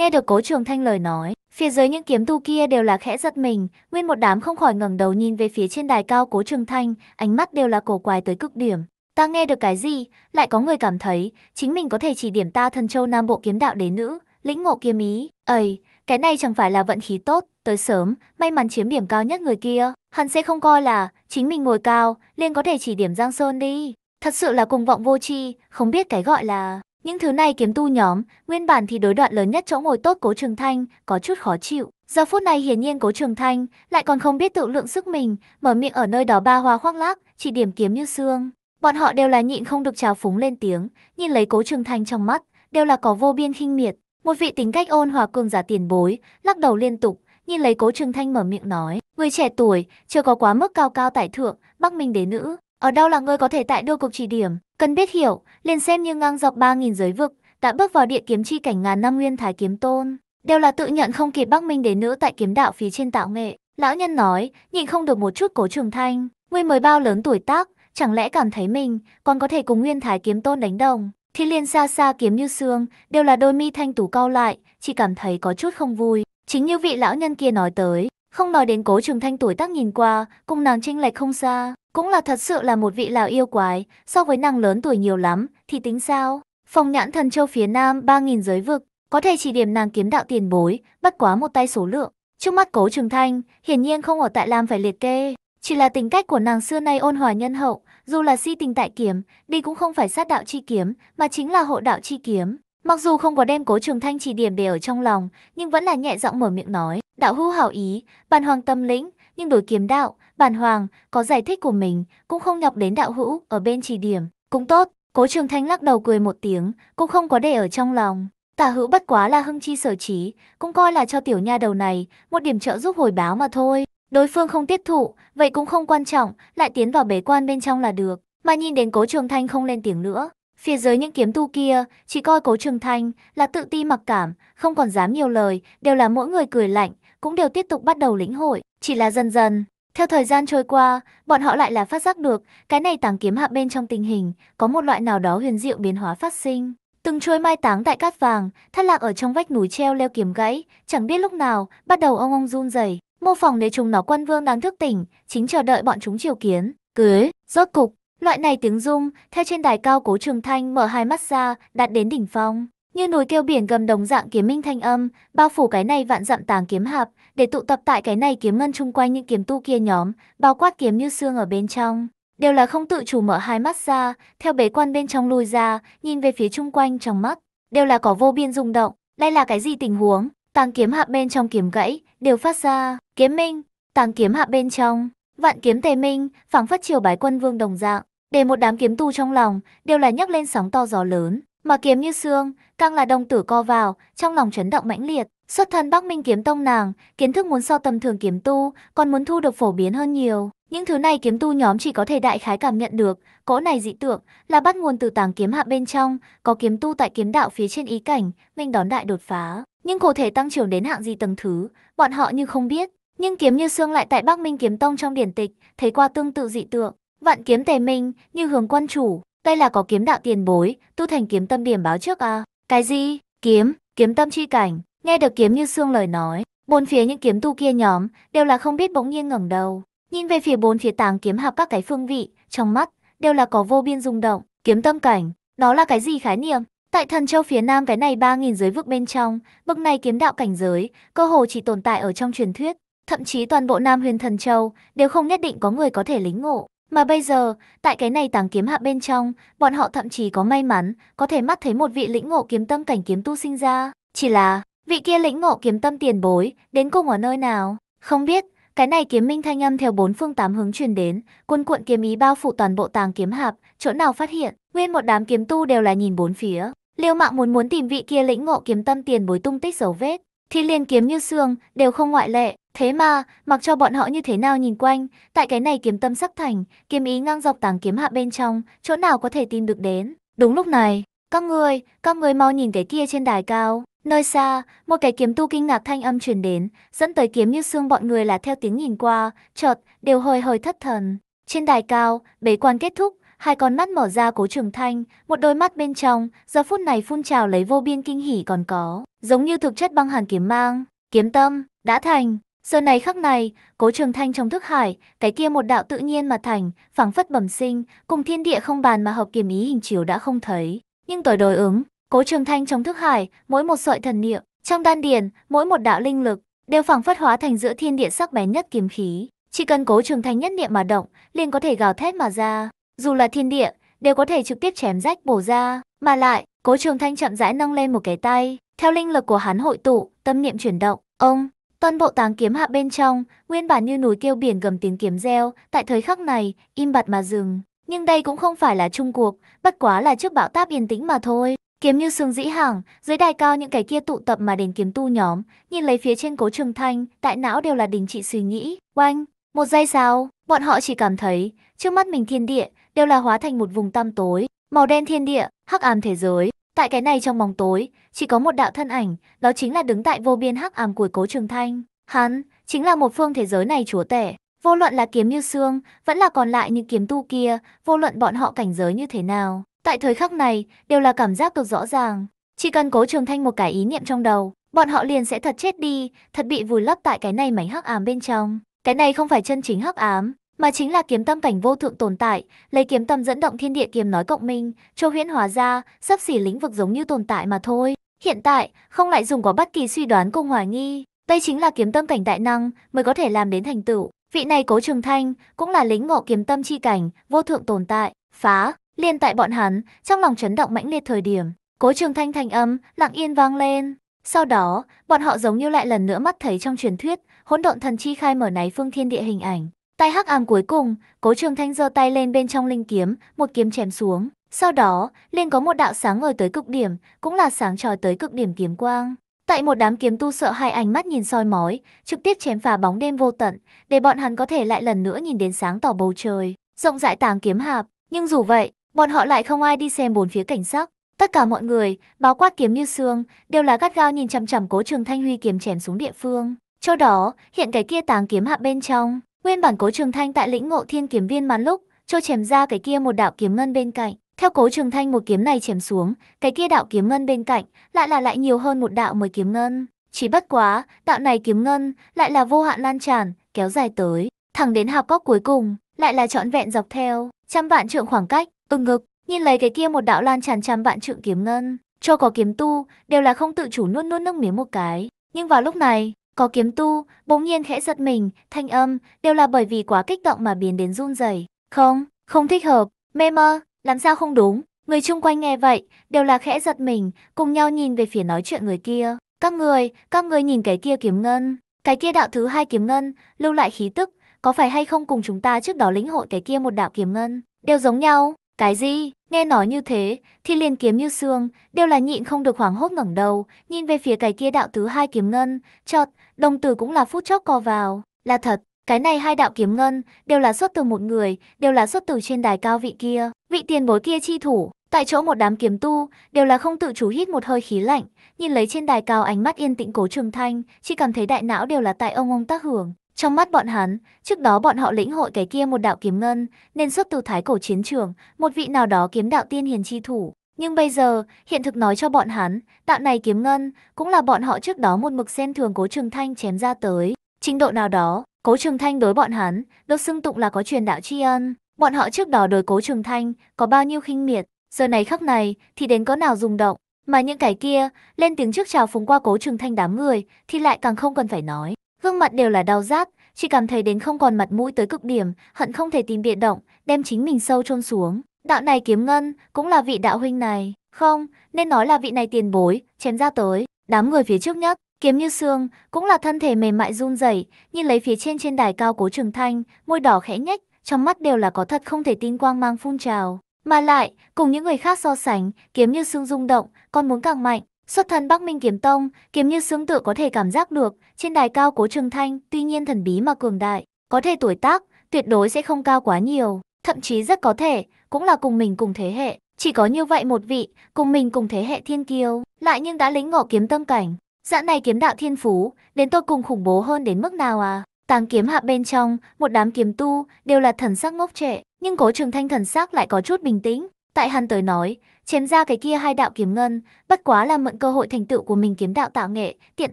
Nghe được cố trường thanh lời nói, phía dưới những kiếm tu kia đều là khẽ giật mình, nguyên một đám không khỏi ngẩng đầu nhìn về phía trên đài cao cố trường thanh, ánh mắt đều là cổ quái tới cực điểm. Ta nghe được cái gì, lại có người cảm thấy, chính mình có thể chỉ điểm ta thần châu nam bộ kiếm đạo đế nữ, lĩnh ngộ kiếm ý, ầy, cái này chẳng phải là vận khí tốt, tới sớm, may mắn chiếm điểm cao nhất người kia, hắn sẽ không coi là, chính mình ngồi cao, liền có thể chỉ điểm Giang Sơn đi. Thật sự là cùng vọng vô tri không biết cái gọi là những thứ này kiếm tu nhóm, nguyên bản thì đối đoạn lớn nhất chỗ ngồi tốt Cố Trường Thanh, có chút khó chịu. Giờ phút này hiển nhiên Cố Trường Thanh lại còn không biết tự lượng sức mình, mở miệng ở nơi đó ba hoa khoác lác, chỉ điểm kiếm như xương. Bọn họ đều là nhịn không được trào phúng lên tiếng, nhìn lấy Cố Trường Thanh trong mắt, đều là có vô biên khinh miệt. Một vị tính cách ôn hòa cường giả tiền bối, lắc đầu liên tục, nhìn lấy Cố Trường Thanh mở miệng nói, người trẻ tuổi, chưa có quá mức cao cao tại thượng, Bắc Minh đế nữ, ở đâu là ngươi có thể tại đưa cục chỉ điểm, cần biết hiểu, liền xem như ngang dọc 3.000 giới vực, đã bước vào địa kiếm chi cảnh ngàn năm nguyên thái kiếm tôn. Đều là tự nhận không kịp Bắc Minh để nữ tại kiếm đạo phía trên tạo nghệ. Lão nhân nói, nhịn không được một chút cố trường thanh, ngươi mới bao lớn tuổi tác, chẳng lẽ cảm thấy mình còn có thể cùng nguyên thái kiếm tôn đánh đồng. Thì liền xa xa kiếm như xương, đều là đôi mi thanh tú cau lại, chỉ cảm thấy có chút không vui. Chính như vị lão nhân kia nói tới, không nói đến cố trường thanh tuổi tác nhìn qua, cùng nàng chênh lệch không xa. Cũng là thật sự là một vị lão yêu quái, so với nàng lớn tuổi nhiều lắm, thì tính sao? Phong nhãn thần châu phía nam 3.000 giới vực, có thể chỉ điểm nàng kiếm đạo tiền bối, bất quá một tay số lượng. Trước mắt cố trường thanh, hiển nhiên không ở tại làm phải liệt kê. Chỉ là tính cách của nàng xưa nay ôn hòa nhân hậu, dù là si tình tại kiếm, đi cũng không phải sát đạo chi kiếm, mà chính là hộ đạo chi kiếm. Mặc dù không có đem cố trường thanh chỉ điểm để ở trong lòng, nhưng vẫn là nhẹ giọng mở miệng nói, đạo hưu hảo ý, bàn hoàng tâm lĩnh, nhưng đối kiếm đạo, bàn hoàng, có giải thích của mình, cũng không nhọc đến đạo hữu, ở bên chỉ điểm, cũng tốt. Cố Trường Thanh lắc đầu cười một tiếng, cũng không có để ở trong lòng. Tả hữu bất quá là hưng chi sở trí, cũng coi là cho tiểu nha đầu này, một điểm trợ giúp hồi báo mà thôi. Đối phương không tiếp thụ, vậy cũng không quan trọng, lại tiến vào bế quan bên trong là được. Mà nhìn đến Cố Trường Thanh không lên tiếng nữa. Phía dưới những kiếm tu kia, chỉ coi Cố Trường Thanh là tự ti mặc cảm, không còn dám nhiều lời, đều là mỗi người cười lạnh, cũng đều tiếp tục bắt đầu lĩnh hội. Chỉ là dần dần, theo thời gian trôi qua, bọn họ lại là phát giác được, cái này tàng kiếm hạ bên trong tình hình, có một loại nào đó huyền diệu biến hóa phát sinh. Từng trôi mai táng tại cát vàng, thất lạc ở trong vách núi treo leo kiếm gãy, chẳng biết lúc nào, bắt đầu ông ông run rẩy mô phỏng để chúng nó quân vương đang thức tỉnh, chính chờ đợi bọn chúng triều kiến. Cưới, rốt cục, loại này tiếng rung, theo trên đài cao cố trường thanh mở hai mắt ra, đạt đến đỉnh phong. Như núi kêu biển gầm đồng dạng kiếm minh thanh âm, bao phủ cái này vạn dặm tàng kiếm hạp, để tụ tập tại cái này kiếm ngân chung quanh những kiếm tu kia nhóm, bao quát kiếm như xương ở bên trong. Đều là không tự chủ mở hai mắt ra, theo bế quan bên trong lùi ra, nhìn về phía chung quanh trong mắt, đều là có vô biên rung động. Đây là cái gì tình huống? Tàng kiếm hạ bên trong kiếm gãy, đều phát ra, kiếm minh, tàng kiếm hạ bên trong, vạn kiếm tề minh, phảng phất triều bái quân vương đồng dạng, để một đám kiếm tu trong lòng, đều là nhắc lên sóng to gió lớn, mà kiếm như xương, càng là đồng tử co vào, trong lòng chấn động mãnh liệt. Xuất thân Bắc Minh kiếm tông nàng, kiến thức muốn so tầm thường kiếm tu, còn muốn thu được phổ biến hơn nhiều. Những thứ này kiếm tu nhóm chỉ có thể đại khái cảm nhận được, cỗ này dị tượng là bắt nguồn từ tàng kiếm hạ bên trong, có kiếm tu tại kiếm đạo phía trên ý cảnh, minh đón đại đột phá. Nhưng cổ thể tăng trưởng đến hạng gì tầng thứ, bọn họ như không biết. Nhưng kiếm như xương lại tại Bắc Minh kiếm tông trong điển tịch, thấy qua tương tự dị tượng. Vạn kiếm tề minh, như hướng quân chủ, đây là có kiếm đạo tiền bối, tu thành kiếm tâm điểm báo trước à. Cái gì? Kiếm, kiếm tâm chi cảnh. Nghe được kiếm như xương lời nói, bốn phía những kiếm tu kia nhóm đều là không biết bỗng nhiên ngẩng đầu. Nhìn về phía bốn phía tàng kiếm hợp các cái phương vị, trong mắt đều là có vô biên rung động. Kiếm tâm cảnh, đó là cái gì khái niệm? Tại thần châu phía nam cái này 3.000 giới vực bên trong, bậc này kiếm đạo cảnh giới, cơ hồ chỉ tồn tại ở trong truyền thuyết. Thậm chí toàn bộ Nam huyền thần châu đều không nhất định có người có thể lính ngộ. Mà bây giờ, tại cái này tàng kiếm hạ bên trong, bọn họ thậm chí có may mắn, có thể mắt thấy một vị lĩnh ngộ kiếm tâm cảnh kiếm tu sinh ra. Chỉ là, vị kia lĩnh ngộ kiếm tâm tiền bối, đến cùng ở nơi nào? Không biết, cái này kiếm minh thanh âm theo bốn phương tám hướng truyền đến, quân cuộn kiếm ý bao phủ toàn bộ tàng kiếm hạp, chỗ nào phát hiện, nguyên một đám kiếm tu đều là nhìn bốn phía. Liêu mạng muốn muốn tìm vị kia lĩnh ngộ kiếm tâm tiền bối tung tích dấu vết, Thiên liên kiếm như xương, đều không ngoại lệ. Thế mà, mặc cho bọn họ như thế nào nhìn quanh, tại cái này kiếm tâm sắc thành, kiếm ý ngang dọc tàng kiếm hạ bên trong, chỗ nào có thể tìm được đến. Đúng lúc này, các người, các người mau nhìn cái kia trên đài cao. Nơi xa, một cái kiếm tu kinh ngạc thanh âm truyền đến, dẫn tới kiếm như xương bọn người là theo tiếng nhìn qua, chợt, đều hơi hơi thất thần. Trên đài cao, bế quan kết thúc, hai con mắt mở ra cố trường thanh, một đôi mắt bên trong, giờ phút này phun trào lấy vô biên kinh hỉ còn có. Giống như thực chất băng hàn kiếm mang, kiếm tâm, đã thành. Giờ này khắc này, cố trường thanh trong thức hải, cái kia một đạo tự nhiên mà thành, phảng phất bẩm sinh, cùng thiên địa không bàn mà hợp kiềm ý hình chiếu đã không thấy. Nhưng tối đối ứng, cố trường thanh trong thức hải, mỗi một sợi thần niệm, trong đan điền, mỗi một đạo linh lực, đều phảng phất hóa thành giữa thiên địa sắc bén nhất kiếm khí. Chỉ cần cố trường thanh nhất niệm mà động, liền có thể gào thét mà ra. Dù là thiên địa, đều có thể trực tiếp chém rách bổ ra, mà lại, Cố Trường Thanh chậm rãi nâng lên một cái tay, theo linh lực của hắn hội tụ, tâm niệm chuyển động, ông toàn bộ táng kiếm hạ bên trong, nguyên bản như núi kêu biển gầm tiếng kiếm reo, tại thời khắc này, im bặt mà dừng. Nhưng đây cũng không phải là trung cuộc, bất quá là trước bão táp yên tĩnh mà thôi. Kiếm như sương dĩ hẳng, dưới đài cao những cái kia tụ tập mà đến kiếm tu nhóm, nhìn lấy phía trên cố trường thanh, tại não đều là đình trị suy nghĩ, oanh, một giây sau, bọn họ chỉ cảm thấy, trước mắt mình thiên địa, đều là hóa thành một vùng tăm tối, Màu đen thiên địa, hắc ám thế giới, tại cái này trong bóng tối, chỉ có một đạo thân ảnh, đó chính là đứng tại vô biên hắc ám của Cố Trường Thanh. Hắn chính là một phương thế giới này chúa tể, vô luận là kiếm như xương, vẫn là còn lại những kiếm tu kia, vô luận bọn họ cảnh giới như thế nào, tại thời khắc này đều là cảm giác cực rõ ràng. Chỉ cần Cố Trường Thanh một cái ý niệm trong đầu, bọn họ liền sẽ thật chết đi, thật bị vùi lấp tại cái này mảnh hắc ám bên trong. Cái này không phải chân chính hắc ám, mà chính là kiếm tâm cảnh vô thượng tồn tại, lấy kiếm tâm dẫn động thiên địa kiếm nói cộng minh, cho huyễn hóa ra, sắp xỉ lĩnh vực giống như tồn tại mà thôi. Hiện tại, không lại dùng có bất kỳ suy đoán cùng hoài nghi, đây chính là kiếm tâm cảnh đại năng mới có thể làm đến thành tựu. Vị này Cố Trường Thanh cũng là lính ngộ kiếm tâm chi cảnh, vô thượng tồn tại, phá, liên tại bọn hắn, trong lòng chấn động mãnh liệt thời điểm, Cố Trường Thanh thanh âm lặng yên vang lên. Sau đó, bọn họ giống như lại lần nữa mắt thấy trong truyền thuyết, hỗn độn thần chi khai mở này phương thiên địa hình ảnh. Tay hắc ám cuối cùng, Cố Trường Thanh giơ tay lên bên trong linh kiếm, một kiếm chém xuống. Sau đó, liền có một đạo sáng ngời tới cực điểm, cũng là sáng tròi tới cực điểm kiếm quang. Tại một đám kiếm tu sợ hai ánh mắt nhìn soi mói, trực tiếp chém phá bóng đêm vô tận, để bọn hắn có thể lại lần nữa nhìn đến sáng tỏ bầu trời, rộng rãi tàng kiếm hạp. Nhưng dù vậy, bọn họ lại không ai đi xem bốn phía cảnh sắc. Tất cả mọi người, báo quát kiếm như xương, đều là gắt gao nhìn chằm chằm cố trường thanh huy kiếm chém xuống địa phương. Cho đó, hiện cái kia tàng kiếm hạ bên trong, Nguyên bản Cố Trường Thanh tại lĩnh ngộ Thiên Kiếm Viên màn lúc, cho chém ra cái kia một đạo kiếm ngân bên cạnh. Theo Cố Trường Thanh một kiếm này chém xuống, cái kia đạo kiếm ngân bên cạnh lại là lại nhiều hơn một đạo mới kiếm ngân. Chỉ bất quá, đạo này kiếm ngân lại là vô hạn lan tràn, kéo dài tới, thẳng đến hạp cốc cuối cùng, lại là trọn vẹn dọc theo trăm vạn trượng khoảng cách, ưng ngực, nhìn lấy cái kia một đạo lan tràn trăm vạn trượng kiếm ngân, cho có kiếm tu đều là không tự chủ nuốt nuốt nước miếng một cái. Nhưng vào lúc này, có kiếm tu, bỗng nhiên khẽ giật mình, thanh âm, đều là bởi vì quá kích động mà biến đến run rẩy. Không, không thích hợp, mê mơ, làm sao không đúng. Người chung quanh nghe vậy, đều là khẽ giật mình, cùng nhau nhìn về phía nói chuyện người kia. Các người, các người nhìn cái kia kiếm ngân. Cái kia đạo thứ hai kiếm ngân, lưu lại khí tức, có phải hay không cùng chúng ta trước đó lĩnh hội cái kia một đạo kiếm ngân, đều giống nhau. Cái gì? Nghe nói như thế, thì liền kiếm như xương, đều là nhịn không được hoảng hốt ngẩng đầu, nhìn về phía cái kia đạo thứ hai kiếm ngân, chợt, đồng tử cũng là phút chốc co vào, là thật, cái này hai đạo kiếm ngân, đều là xuất từ một người, đều là xuất từ trên đài cao vị kia, vị tiền bối kia chi thủ, tại chỗ một đám kiếm tu, đều là không tự chủ hít một hơi khí lạnh, nhìn lấy trên đài cao ánh mắt yên tĩnh cố trường thanh, chỉ cảm thấy đại não đều là tại ông ông tác hưởng, trong mắt bọn hắn, trước đó bọn họ lĩnh hội cái kia một đạo kiếm ngân, nên xuất từ thái cổ chiến trường, một vị nào đó kiếm đạo tiên hiền chi thủ. Nhưng bây giờ, hiện thực nói cho bọn hắn, đạo này kiếm ngân cũng là bọn họ trước đó một mực xem thường cố trường thanh chém ra tới. Trình độ nào đó, cố trường thanh đối bọn hắn, được xưng tụng là có truyền đạo tri ân. Bọn họ trước đó đối cố trường thanh, có bao nhiêu khinh miệt, giờ này khắc này thì đến có nào dùng động. Mà những cái kia, lên tiếng trước chào phúng qua cố trường thanh đám người thì lại càng không cần phải nói. Gương mặt đều là đau rát, chỉ cảm thấy đến không còn mặt mũi tới cực điểm, hận không thể tìm biện động, đem chính mình sâu chôn xuống. Đạo này kiếm ngân, cũng là vị đạo huynh này, không, nên nói là vị này tiền bối, chém ra tới, đám người phía trước nhất, kiếm như xương, cũng là thân thể mềm mại run rẩy, nhìn lấy phía trên trên đài cao cố trường thanh, môi đỏ khẽ nhếch, trong mắt đều là có thật không thể tin quang mang phun trào. Mà lại, cùng những người khác so sánh, kiếm như xương rung động, còn muốn càng mạnh, Xuất thân Bắc Minh Kiếm Tông, kiếm như sướng tự có thể cảm giác được, trên đài cao cố trường thanh, tuy nhiên thần bí mà cường đại, có thể tuổi tác, tuyệt đối sẽ không cao quá nhiều, thậm chí rất có thể, cũng là cùng mình cùng thế hệ. Chỉ có như vậy một vị, cùng mình cùng thế hệ thiên kiêu, lại nhưng đã lĩnh ngộ kiếm tâm cảnh. dạng này kiếm đạo thiên phú, đến tôi cùng khủng bố hơn đến mức nào à? Tàng kiếm hạ bên trong, một đám kiếm tu, đều là thần sắc ngốc trệ, nhưng cố trường thanh thần sắc lại có chút bình tĩnh. Tại hắn tới nói, chém ra cái kia hai đạo kiếm ngân, bất quá là mượn cơ hội thành tựu của mình kiếm đạo tạo nghệ, tiện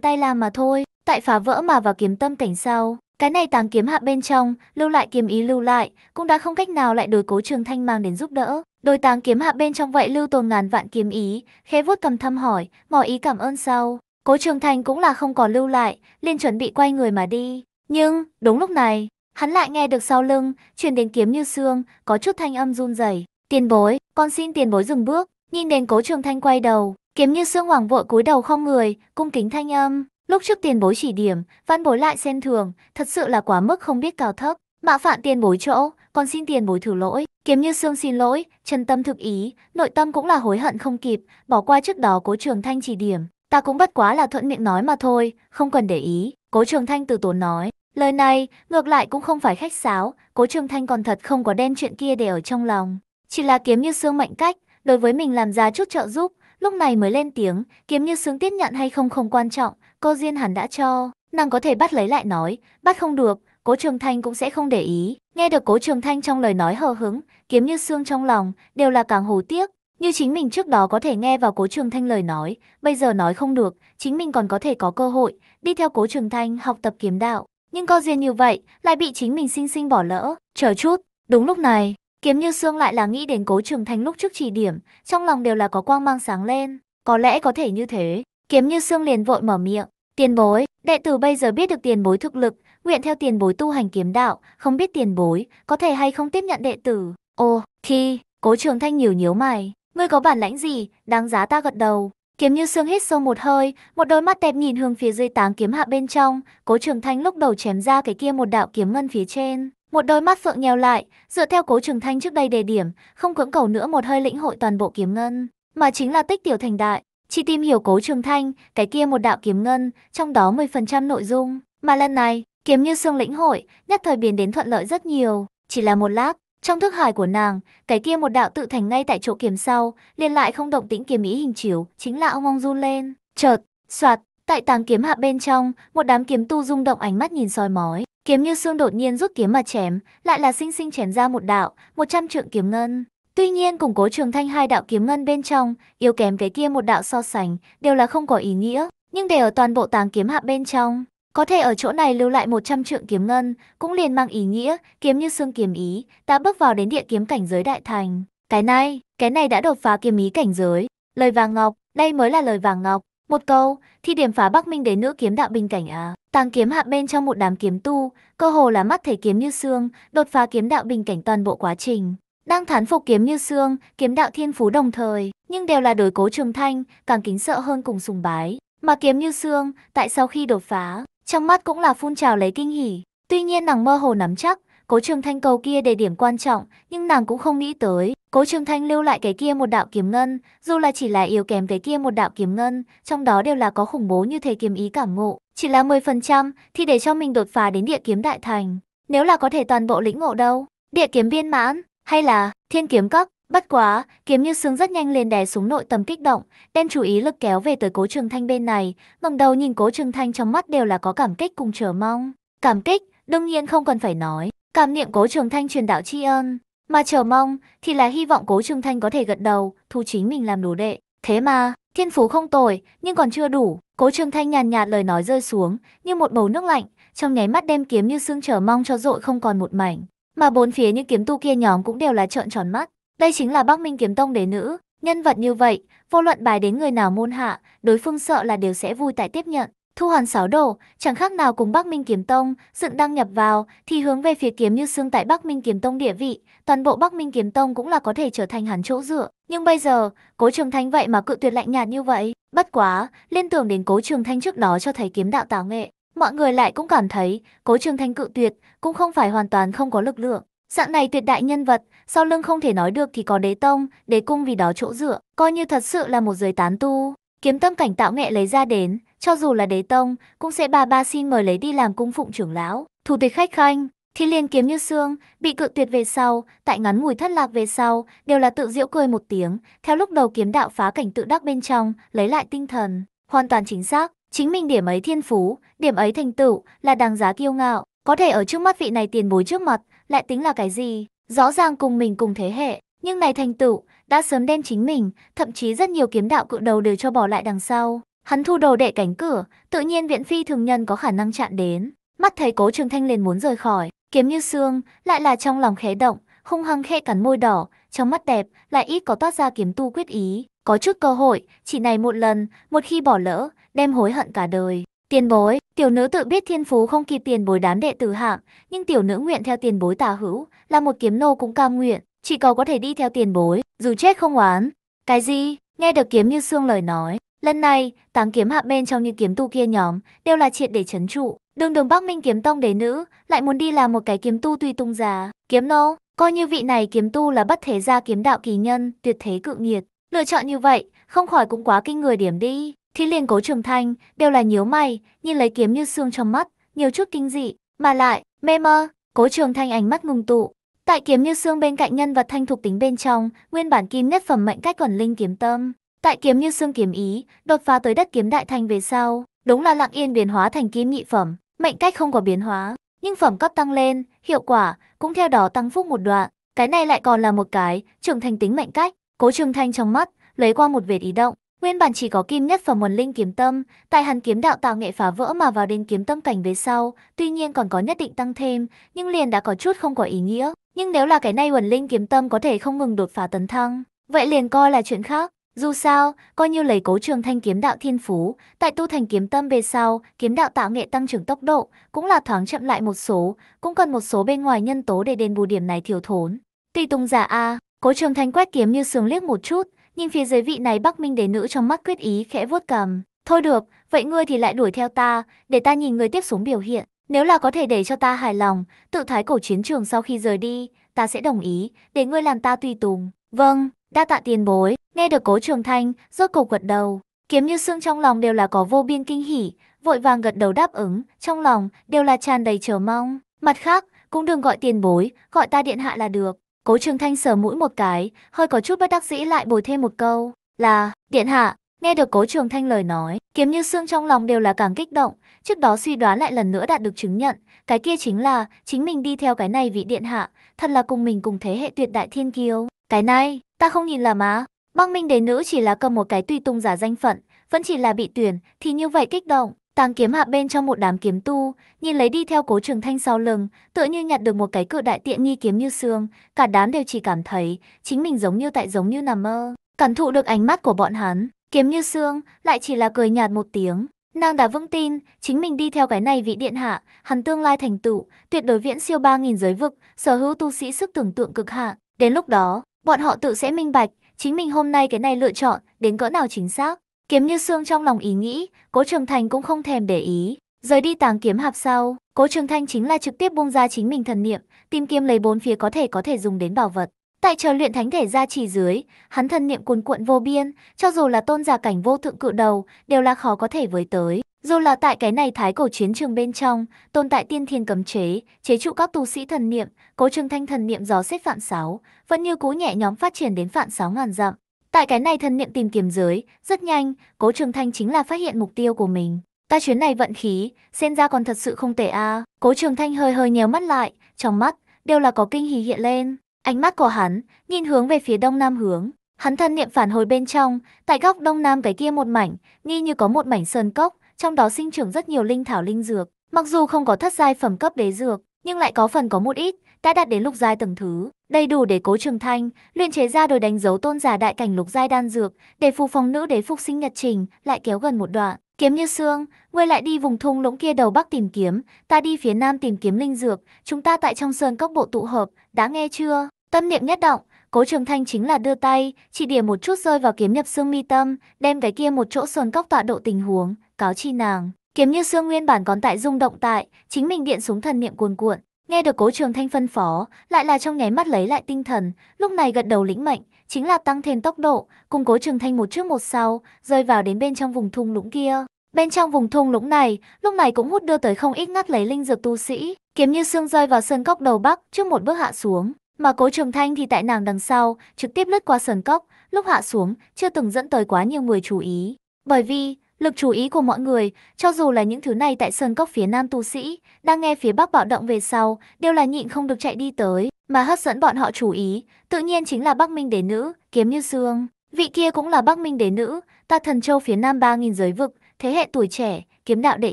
tay làm mà thôi. Tại phá vỡ mà vào kiếm tâm cảnh sau, cái này tàng kiếm hạ bên trong, lưu lại kiếm ý lưu lại, cũng đã không cách nào lại đối cố trường thanh mang đến giúp đỡ. Đôi tàng kiếm hạ bên trong vậy lưu tồn ngàn vạn kiếm ý, khẽ vuốt cầm thăm hỏi, ngỏ ý cảm ơn sau. Cố trường thanh cũng là không còn lưu lại, liền chuẩn bị quay người mà đi. Nhưng, đúng lúc này, hắn lại nghe được sau lưng, truyền đến kiếm như xương, có chút thanh âm run rẩy Tiền bối, con xin tiền bối dừng bước, nhìn đến cố trường thanh quay đầu, kiếm như xương hoàng vội cúi đầu không người, cung kính thanh âm. Lúc trước tiền bối chỉ điểm, văn bối lại xen thường, thật sự là quá mức không biết cao thấp. Mạ phạm tiền bối chỗ, con xin tiền bối thử lỗi, kiếm như xương xin lỗi, chân tâm thực ý, nội tâm cũng là hối hận không kịp, bỏ qua trước đó cố trường thanh chỉ điểm. Ta cũng bất quá là thuận miệng nói mà thôi, không cần để ý, cố trường thanh từ tốn nói. Lời này, ngược lại cũng không phải khách sáo, cố trường thanh còn thật không có đem chuyện kia để ở trong lòng. Chỉ là kiếm như xương mạnh cách, đối với mình làm ra chút trợ giúp, lúc này mới lên tiếng, kiếm như xương tiếp nhận hay không không quan trọng, cô Diên hẳn đã cho, nàng có thể bắt lấy lại nói, bắt không được, Cố Trường Thanh cũng sẽ không để ý. Nghe được Cố Trường Thanh trong lời nói hờ hững, kiếm như xương trong lòng, đều là càng hồ tiếc. Như chính mình trước đó có thể nghe vào Cố Trường Thanh lời nói, bây giờ nói không được, chính mình còn có thể có cơ hội, đi theo Cố Trường Thanh học tập kiếm đạo. Nhưng co duyên như vậy, lại bị chính mình xinh xinh bỏ lỡ. Chờ chút, đúng lúc này, Kiếm Như Sương lại là nghĩ đến Cố Trường Thanh lúc trước chỉ điểm, trong lòng đều là có quang mang sáng lên, có lẽ có thể như thế. Kiếm Như Sương liền vội mở miệng, "Tiền bối, đệ tử bây giờ biết được tiền bối thực lực, nguyện theo tiền bối tu hành kiếm đạo, không biết tiền bối có thể hay không tiếp nhận đệ tử?" Ô, khi, Cố Trường Thanh nhíu nhíu mày, "Ngươi có bản lãnh gì, đáng giá ta gật đầu." Kiếm Như Sương hít sâu một hơi, một đôi mắt đẹp nhìn hướng phía dưới táng kiếm hạ bên trong, Cố Trường Thanh lúc đầu chém ra cái kia một đạo kiếm ngân phía trên, một đôi mắt phượng nheo lại, dựa theo cố trường thanh trước đây đề điểm, không cưỡng cầu nữa một hơi lĩnh hội toàn bộ kiếm ngân, mà chính là tích tiểu thành đại. Chỉ tìm hiểu cố trường thanh, cái kia một đạo kiếm ngân, trong đó 10% nội dung. Mà lần này, kiếm như xương lĩnh hội, nhất thời biến đến thuận lợi rất nhiều. Chỉ là một lát, trong thức hải của nàng, cái kia một đạo tự thành ngay tại chỗ kiếm sau, liền lại không động tĩnh kiếm ý hình chiếu, chính là ông ông run lên. Chợt, soạt, tại tàng kiếm hạ bên trong, một đám kiếm tu rung động ánh mắt nhìn soi mói. Kiếm Như Xương đột nhiên rút kiếm mà chém, lại là sinh sinh chém ra một đạo, một trăm trượng kiếm ngân. Tuy nhiên củng cố trường thanh hai đạo kiếm ngân bên trong, yếu kém cái kia một đạo so sánh, đều là không có ý nghĩa, nhưng để ở toàn bộ tàng kiếm hạ bên trong, có thể ở chỗ này lưu lại một trăm trượng kiếm ngân, cũng liền mang ý nghĩa, kiếm như xương kiếm ý, đã bước vào đến địa kiếm cảnh giới đại thành. Cái này, cái này đã đột phá kiếm ý cảnh giới. Lời vàng ngọc, đây mới là lời vàng ngọc, một câu, thi điểm phá Bắc Minh đế nữ kiếm đạo bình cảnh à? Tàng kiếm hạ bên trong một đám kiếm tu, cơ hồ là mắt thấy kiếm như xương, đột phá kiếm đạo bình cảnh toàn bộ quá trình. Đang thán phục kiếm như xương, kiếm đạo thiên phú đồng thời, nhưng đều là đối cố trường thanh, càng kính sợ hơn cùng sùng bái. Mà kiếm như xương, tại sau khi đột phá, trong mắt cũng là phun trào lấy kinh hỉ. Tuy nhiên nàng mơ hồ nắm chắc, Cố Trường Thanh cầu kia để điểm quan trọng, nhưng nàng cũng không nghĩ tới. Cố Trường Thanh lưu lại cái kia một đạo kiếm ngân, dù là chỉ là yếu kém cái kia một đạo kiếm ngân, trong đó đều là có khủng bố như thế kiếm ý cảm ngộ. Chỉ là 10% thì để cho mình đột phá đến địa kiếm đại thành. Nếu là có thể toàn bộ lĩnh ngộ đâu, địa kiếm viên mãn, hay là thiên kiếm cấp. Bất quá, kiếm như sướng rất nhanh liền đè xuống nội tâm kích động, đem chú ý lực kéo về tới Cố Trường Thanh bên này, ngẩng đầu nhìn Cố Trường Thanh trong mắt đều là có cảm kích cùng chờ mong. Cảm kích, đương nhiên không cần phải nói, Cảm niệm cố trường thanh truyền đạo tri ân, mà chờ mong thì là hy vọng cố trường thanh có thể gật đầu, thu chính mình làm đồ đệ. Thế mà, thiên phú không tồi, nhưng còn chưa đủ. Cố trường thanh nhàn nhạt lời nói rơi xuống, như một bầu nước lạnh, trong nháy mắt đem kiếm như xương chờ mong cho dội không còn một mảnh. Mà bốn phía như kiếm tu kia nhóm cũng đều là trợn tròn mắt. Đây chính là Bắc Minh kiếm tông đế nữ, nhân vật như vậy, vô luận bài đến người nào môn hạ, đối phương sợ là đều sẽ vui tại tiếp nhận thu hoàn sáu đổ, chẳng khác nào cùng Bắc Minh Kiếm Tông, dựng đăng nhập vào, thì hướng về phía kiếm như xương tại Bắc Minh Kiếm Tông địa vị, toàn bộ Bắc Minh Kiếm Tông cũng là có thể trở thành hắn chỗ dựa. Nhưng bây giờ, Cố Trường Thanh vậy mà cự tuyệt lạnh nhạt như vậy, bất quá, liên tưởng đến Cố Trường Thanh trước đó cho thấy kiếm đạo tạo nghệ, mọi người lại cũng cảm thấy, Cố Trường Thanh cự tuyệt cũng không phải hoàn toàn không có lực lượng. Dạng này tuyệt đại nhân vật, sau lưng không thể nói được thì có đế tông, đế cung vì đó chỗ dựa, coi như thật sự là một giới tán tu. Kiếm tâm cảnh tạo nghệ lấy ra đến, cho dù là đế tông, cũng sẽ bà ba xin mời lấy đi làm cung phụng trưởng lão. Thủ tịch khách khanh, thi liên kiếm như xương, bị cự tuyệt về sau, tại ngắn ngủi thất lạc về sau, đều là tự diễu cười một tiếng, theo lúc đầu kiếm đạo phá cảnh tự đắc bên trong, lấy lại tinh thần. Hoàn toàn chính xác, chính mình điểm ấy thiên phú, điểm ấy thành tựu, là đáng giá kiêu ngạo, có thể ở trước mắt vị này tiền bối trước mặt, lại tính là cái gì? Rõ ràng cùng mình cùng thế hệ, nhưng này thành tựu, đã sớm đem chính mình, thậm chí rất nhiều kiếm đạo cự đầu đều cho bỏ lại đằng sau. Hắn thu đồ đệ cánh cửa, tự nhiên viện phi thường nhân có khả năng chạm đến. Mắt thấy cố trường thanh liền muốn rời khỏi, kiếm như xương, lại là trong lòng khẽ động, hung hăng khẽ cắn môi đỏ, trong mắt đẹp, lại ít có toát ra kiếm tu quyết ý. Có chút cơ hội, chỉ này một lần, một khi bỏ lỡ, đem hối hận cả đời. Tiền bối, tiểu nữ tự biết thiên phú không kịp tiền bối đám đệ tử hạng, nhưng tiểu nữ nguyện theo tiền bối tà hữu, là một kiếm nô cũng cam nguyện, chỉ cầu có thể đi theo tiền bối, dù chết không oán. Cái gì? Nghe được kiếm như xương lời nói, Lần này, tám kiếm hạ bên trong như kiếm tu kia nhóm đều là triệt để chấn trụ. Đường đường Bắc Minh kiếm tông đế nữ lại muốn đi làm một cái kiếm tu tùy tung giá. Kiếm nô, coi như vị này kiếm tu là bất thế gia kiếm đạo kỳ nhân, tuyệt thế cự nghiệt. Lựa chọn như vậy, không khỏi cũng quá kinh người điểm đi. Thì liền cố trường thanh, đều là nhíu mày, nhìn lấy kiếm như xương trong mắt, nhiều chút kinh dị. Mà lại, mê mơ, cố trường thanh ánh mắt ngừng tụ. Tại kiếm như xương bên cạnh nhân vật thanh thuộc tính bên trong, nguyên bản kim nhất phẩm mệnh cách quẩn linh kiếm tâm, Tại kiếm như xương kiếm ý, đột phá tới đất kiếm đại thành về sau, đúng là lặng yên biến hóa thành kiếm nhị phẩm, mệnh cách không có biến hóa, nhưng phẩm cấp tăng lên, hiệu quả cũng theo đó tăng phúc một đoạn. Cái này lại còn là một cái trưởng thành tính mệnh cách, Cố Trường Thanh trong mắt lấy qua một vệt ý động, nguyên bản chỉ có kim nhất phẩm nguồn Linh kiếm tâm, tại Hàn kiếm đạo tạo nghệ phá vỡ mà vào đến kiếm tâm cảnh về sau, tuy nhiên còn có nhất định tăng thêm, nhưng liền đã có chút không có ý nghĩa, nhưng nếu là cái này nguồn Linh kiếm tâm có thể không ngừng đột phá tấn thăng, vậy liền coi là chuyện khác. Dù sao, coi như lấy cố trường thanh kiếm đạo thiên phú, tại tu thành kiếm tâm về sau, kiếm đạo tạo nghệ tăng trưởng tốc độ, cũng là thoáng chậm lại một số, cũng cần một số bên ngoài nhân tố để đền bù điểm này thiếu thốn. Tùy tung giả A, cố trường thanh quét kiếm như sướng liếc một chút, nhìn phía dưới vị này bắc minh đế nữ trong mắt quyết ý khẽ vuốt cầm. Thôi được, vậy ngươi thì lại đuổi theo ta, để ta nhìn ngươi tiếp xuống biểu hiện. Nếu là có thể để cho ta hài lòng, tự thái cổ chiến trường sau khi rời đi, ta sẽ đồng ý, để ngươi làm ta tùy tùng. Vâng, Đa tạ tiền bối, nghe được cố trường thanh, rốt cục gật đầu. Kiếm như xương trong lòng đều là có vô biên kinh hỉ, vội vàng gật đầu đáp ứng, trong lòng đều là tràn đầy chờ mong. Mặt khác, cũng đừng gọi tiền bối, gọi ta điện hạ là được. Cố trường thanh sờ mũi một cái, hơi có chút bất đắc dĩ lại bồi thêm một câu, là, điện hạ, nghe được cố trường thanh lời nói, kiếm như xương trong lòng đều là càng kích động, trước đó suy đoán lại lần nữa đạt được chứng nhận, cái kia chính là, chính mình đi theo cái này vị điện hạ, thật là cùng mình cùng thế hệ tuyệt đại thiên kiêu. Cái này, Ta không nhìn là má, băng minh đế nữ chỉ là cầm một cái tùy tung giả danh phận, vẫn chỉ là bị tuyển, thì như vậy kích động. Tàng kiếm hạ bên trong một đám kiếm tu, nhìn lấy đi theo cố trường thanh sau lưng, tựa như nhặt được một cái cự đại tiện nghi kiếm như xương, cả đám đều chỉ cảm thấy, chính mình giống như tại giống như nằm mơ. Cảm thụ được ánh mắt của bọn hắn, kiếm như xương, lại chỉ là cười nhạt một tiếng. Nàng đã vững tin, chính mình đi theo cái này vị điện hạ, hắn tương lai thành tựu, tuyệt đối viễn siêu 3.000 giới vực, sở hữu tu sĩ sức tưởng tượng cực hạn. Đến lúc đó, bọn họ tự sẽ minh bạch, chính mình hôm nay cái này lựa chọn đến cỡ nào chính xác. Kiếm như xương trong lòng ý nghĩ, Cố Trường Thành cũng không thèm để ý. Rời đi tàng kiếm hạp sau, Cố Trường Thanh chính là trực tiếp buông ra chính mình thần niệm, tìm kiếm lấy bốn phía có thể có thể dùng đến bảo vật. Tại trời luyện thánh thể ra chỉ dưới, hắn thân niệm cuồn cuộn vô biên, cho dù là tôn giả cảnh vô thượng cự đầu, đều là khó có thể với tới. Dù là tại cái này thái cổ chiến trường bên trong, tồn tại tiên thiên cấm chế, chế trụ các tu sĩ thần niệm, cố trường thanh thần niệm gió xếp vạn sáu, vẫn như cú nhẹ nhóm phát triển đến vạn sáu ngàn dặm. Tại cái này thần niệm tìm kiếm dưới, rất nhanh, cố trường thanh chính là phát hiện mục tiêu của mình. Ta chuyến này vận khí, xem ra còn thật sự không tệ a. À. Cố Trường Thanh hơi hơi nhéo mắt lại, trong mắt đều là có kinh hỉ hiện lên. Ánh mắt của hắn nhìn hướng về phía đông nam hướng, hắn thân niệm phản hồi bên trong, tại góc đông nam cái kia một mảnh, nghi như có một mảnh sơn cốc, trong đó sinh trưởng rất nhiều linh thảo linh dược, mặc dù không có thất giai phẩm cấp đế dược, nhưng lại có phần có một ít đã đạt đến lục giai tầng thứ, đầy đủ để Cố Trường Thanh luyện chế ra đồi đánh dấu tôn giả đại cảnh lục giai đan dược, để phù phòng nữ đế phục sinh nhật trình, lại kéo gần một đoạn. Kiếm như xương, ngươi lại đi vùng thung lũng kia đầu bắc tìm kiếm, ta đi phía nam tìm kiếm linh dược, chúng ta tại trong sơn cốc bộ tụ hợp, đã nghe chưa? Tâm niệm nhất động, Cố Trường Thanh chính là đưa tay, chỉ điểm một chút rơi vào kiếm nhập xương mi tâm, đem cái kia một chỗ sườn cốc tọa độ tình huống, cáo chi nàng. Kiếm như xương nguyên bản còn tại rung động tại, chính mình điện xuống thần niệm cuồn cuộn, nghe được Cố Trường Thanh phân phó, lại là trong nháy mắt lấy lại tinh thần, lúc này gật đầu lĩnh mệnh, chính là tăng thêm tốc độ, cùng Cố Trường Thanh một trước một sau, rơi vào đến bên trong vùng thung lũng kia. Bên trong vùng thung lũng này, lúc này cũng hút đưa tới không ít ngắt lấy linh dược tu sĩ, kiếm như xương rơi vào sơn cốc đầu bắc, trước một bước hạ xuống, mà Cố Trường Thanh thì tại nàng đằng sau, trực tiếp lướt qua sườn cốc, lúc hạ xuống, chưa từng dẫn tới quá nhiều người chú ý. Bởi vì, lực chú ý của mọi người, cho dù là những thứ này tại sơn cốc phía nam tu sĩ, đang nghe phía bắc bạo động về sau, đều là nhịn không được chạy đi tới, mà hấp dẫn bọn họ chú ý, tự nhiên chính là Bắc Minh Đế Nữ, Kiếm Như Sương. Vị kia cũng là Bắc Minh Đế Nữ, ta thần châu phía nam ba nghìn giới vực, thế hệ tuổi trẻ, kiếm đạo đệ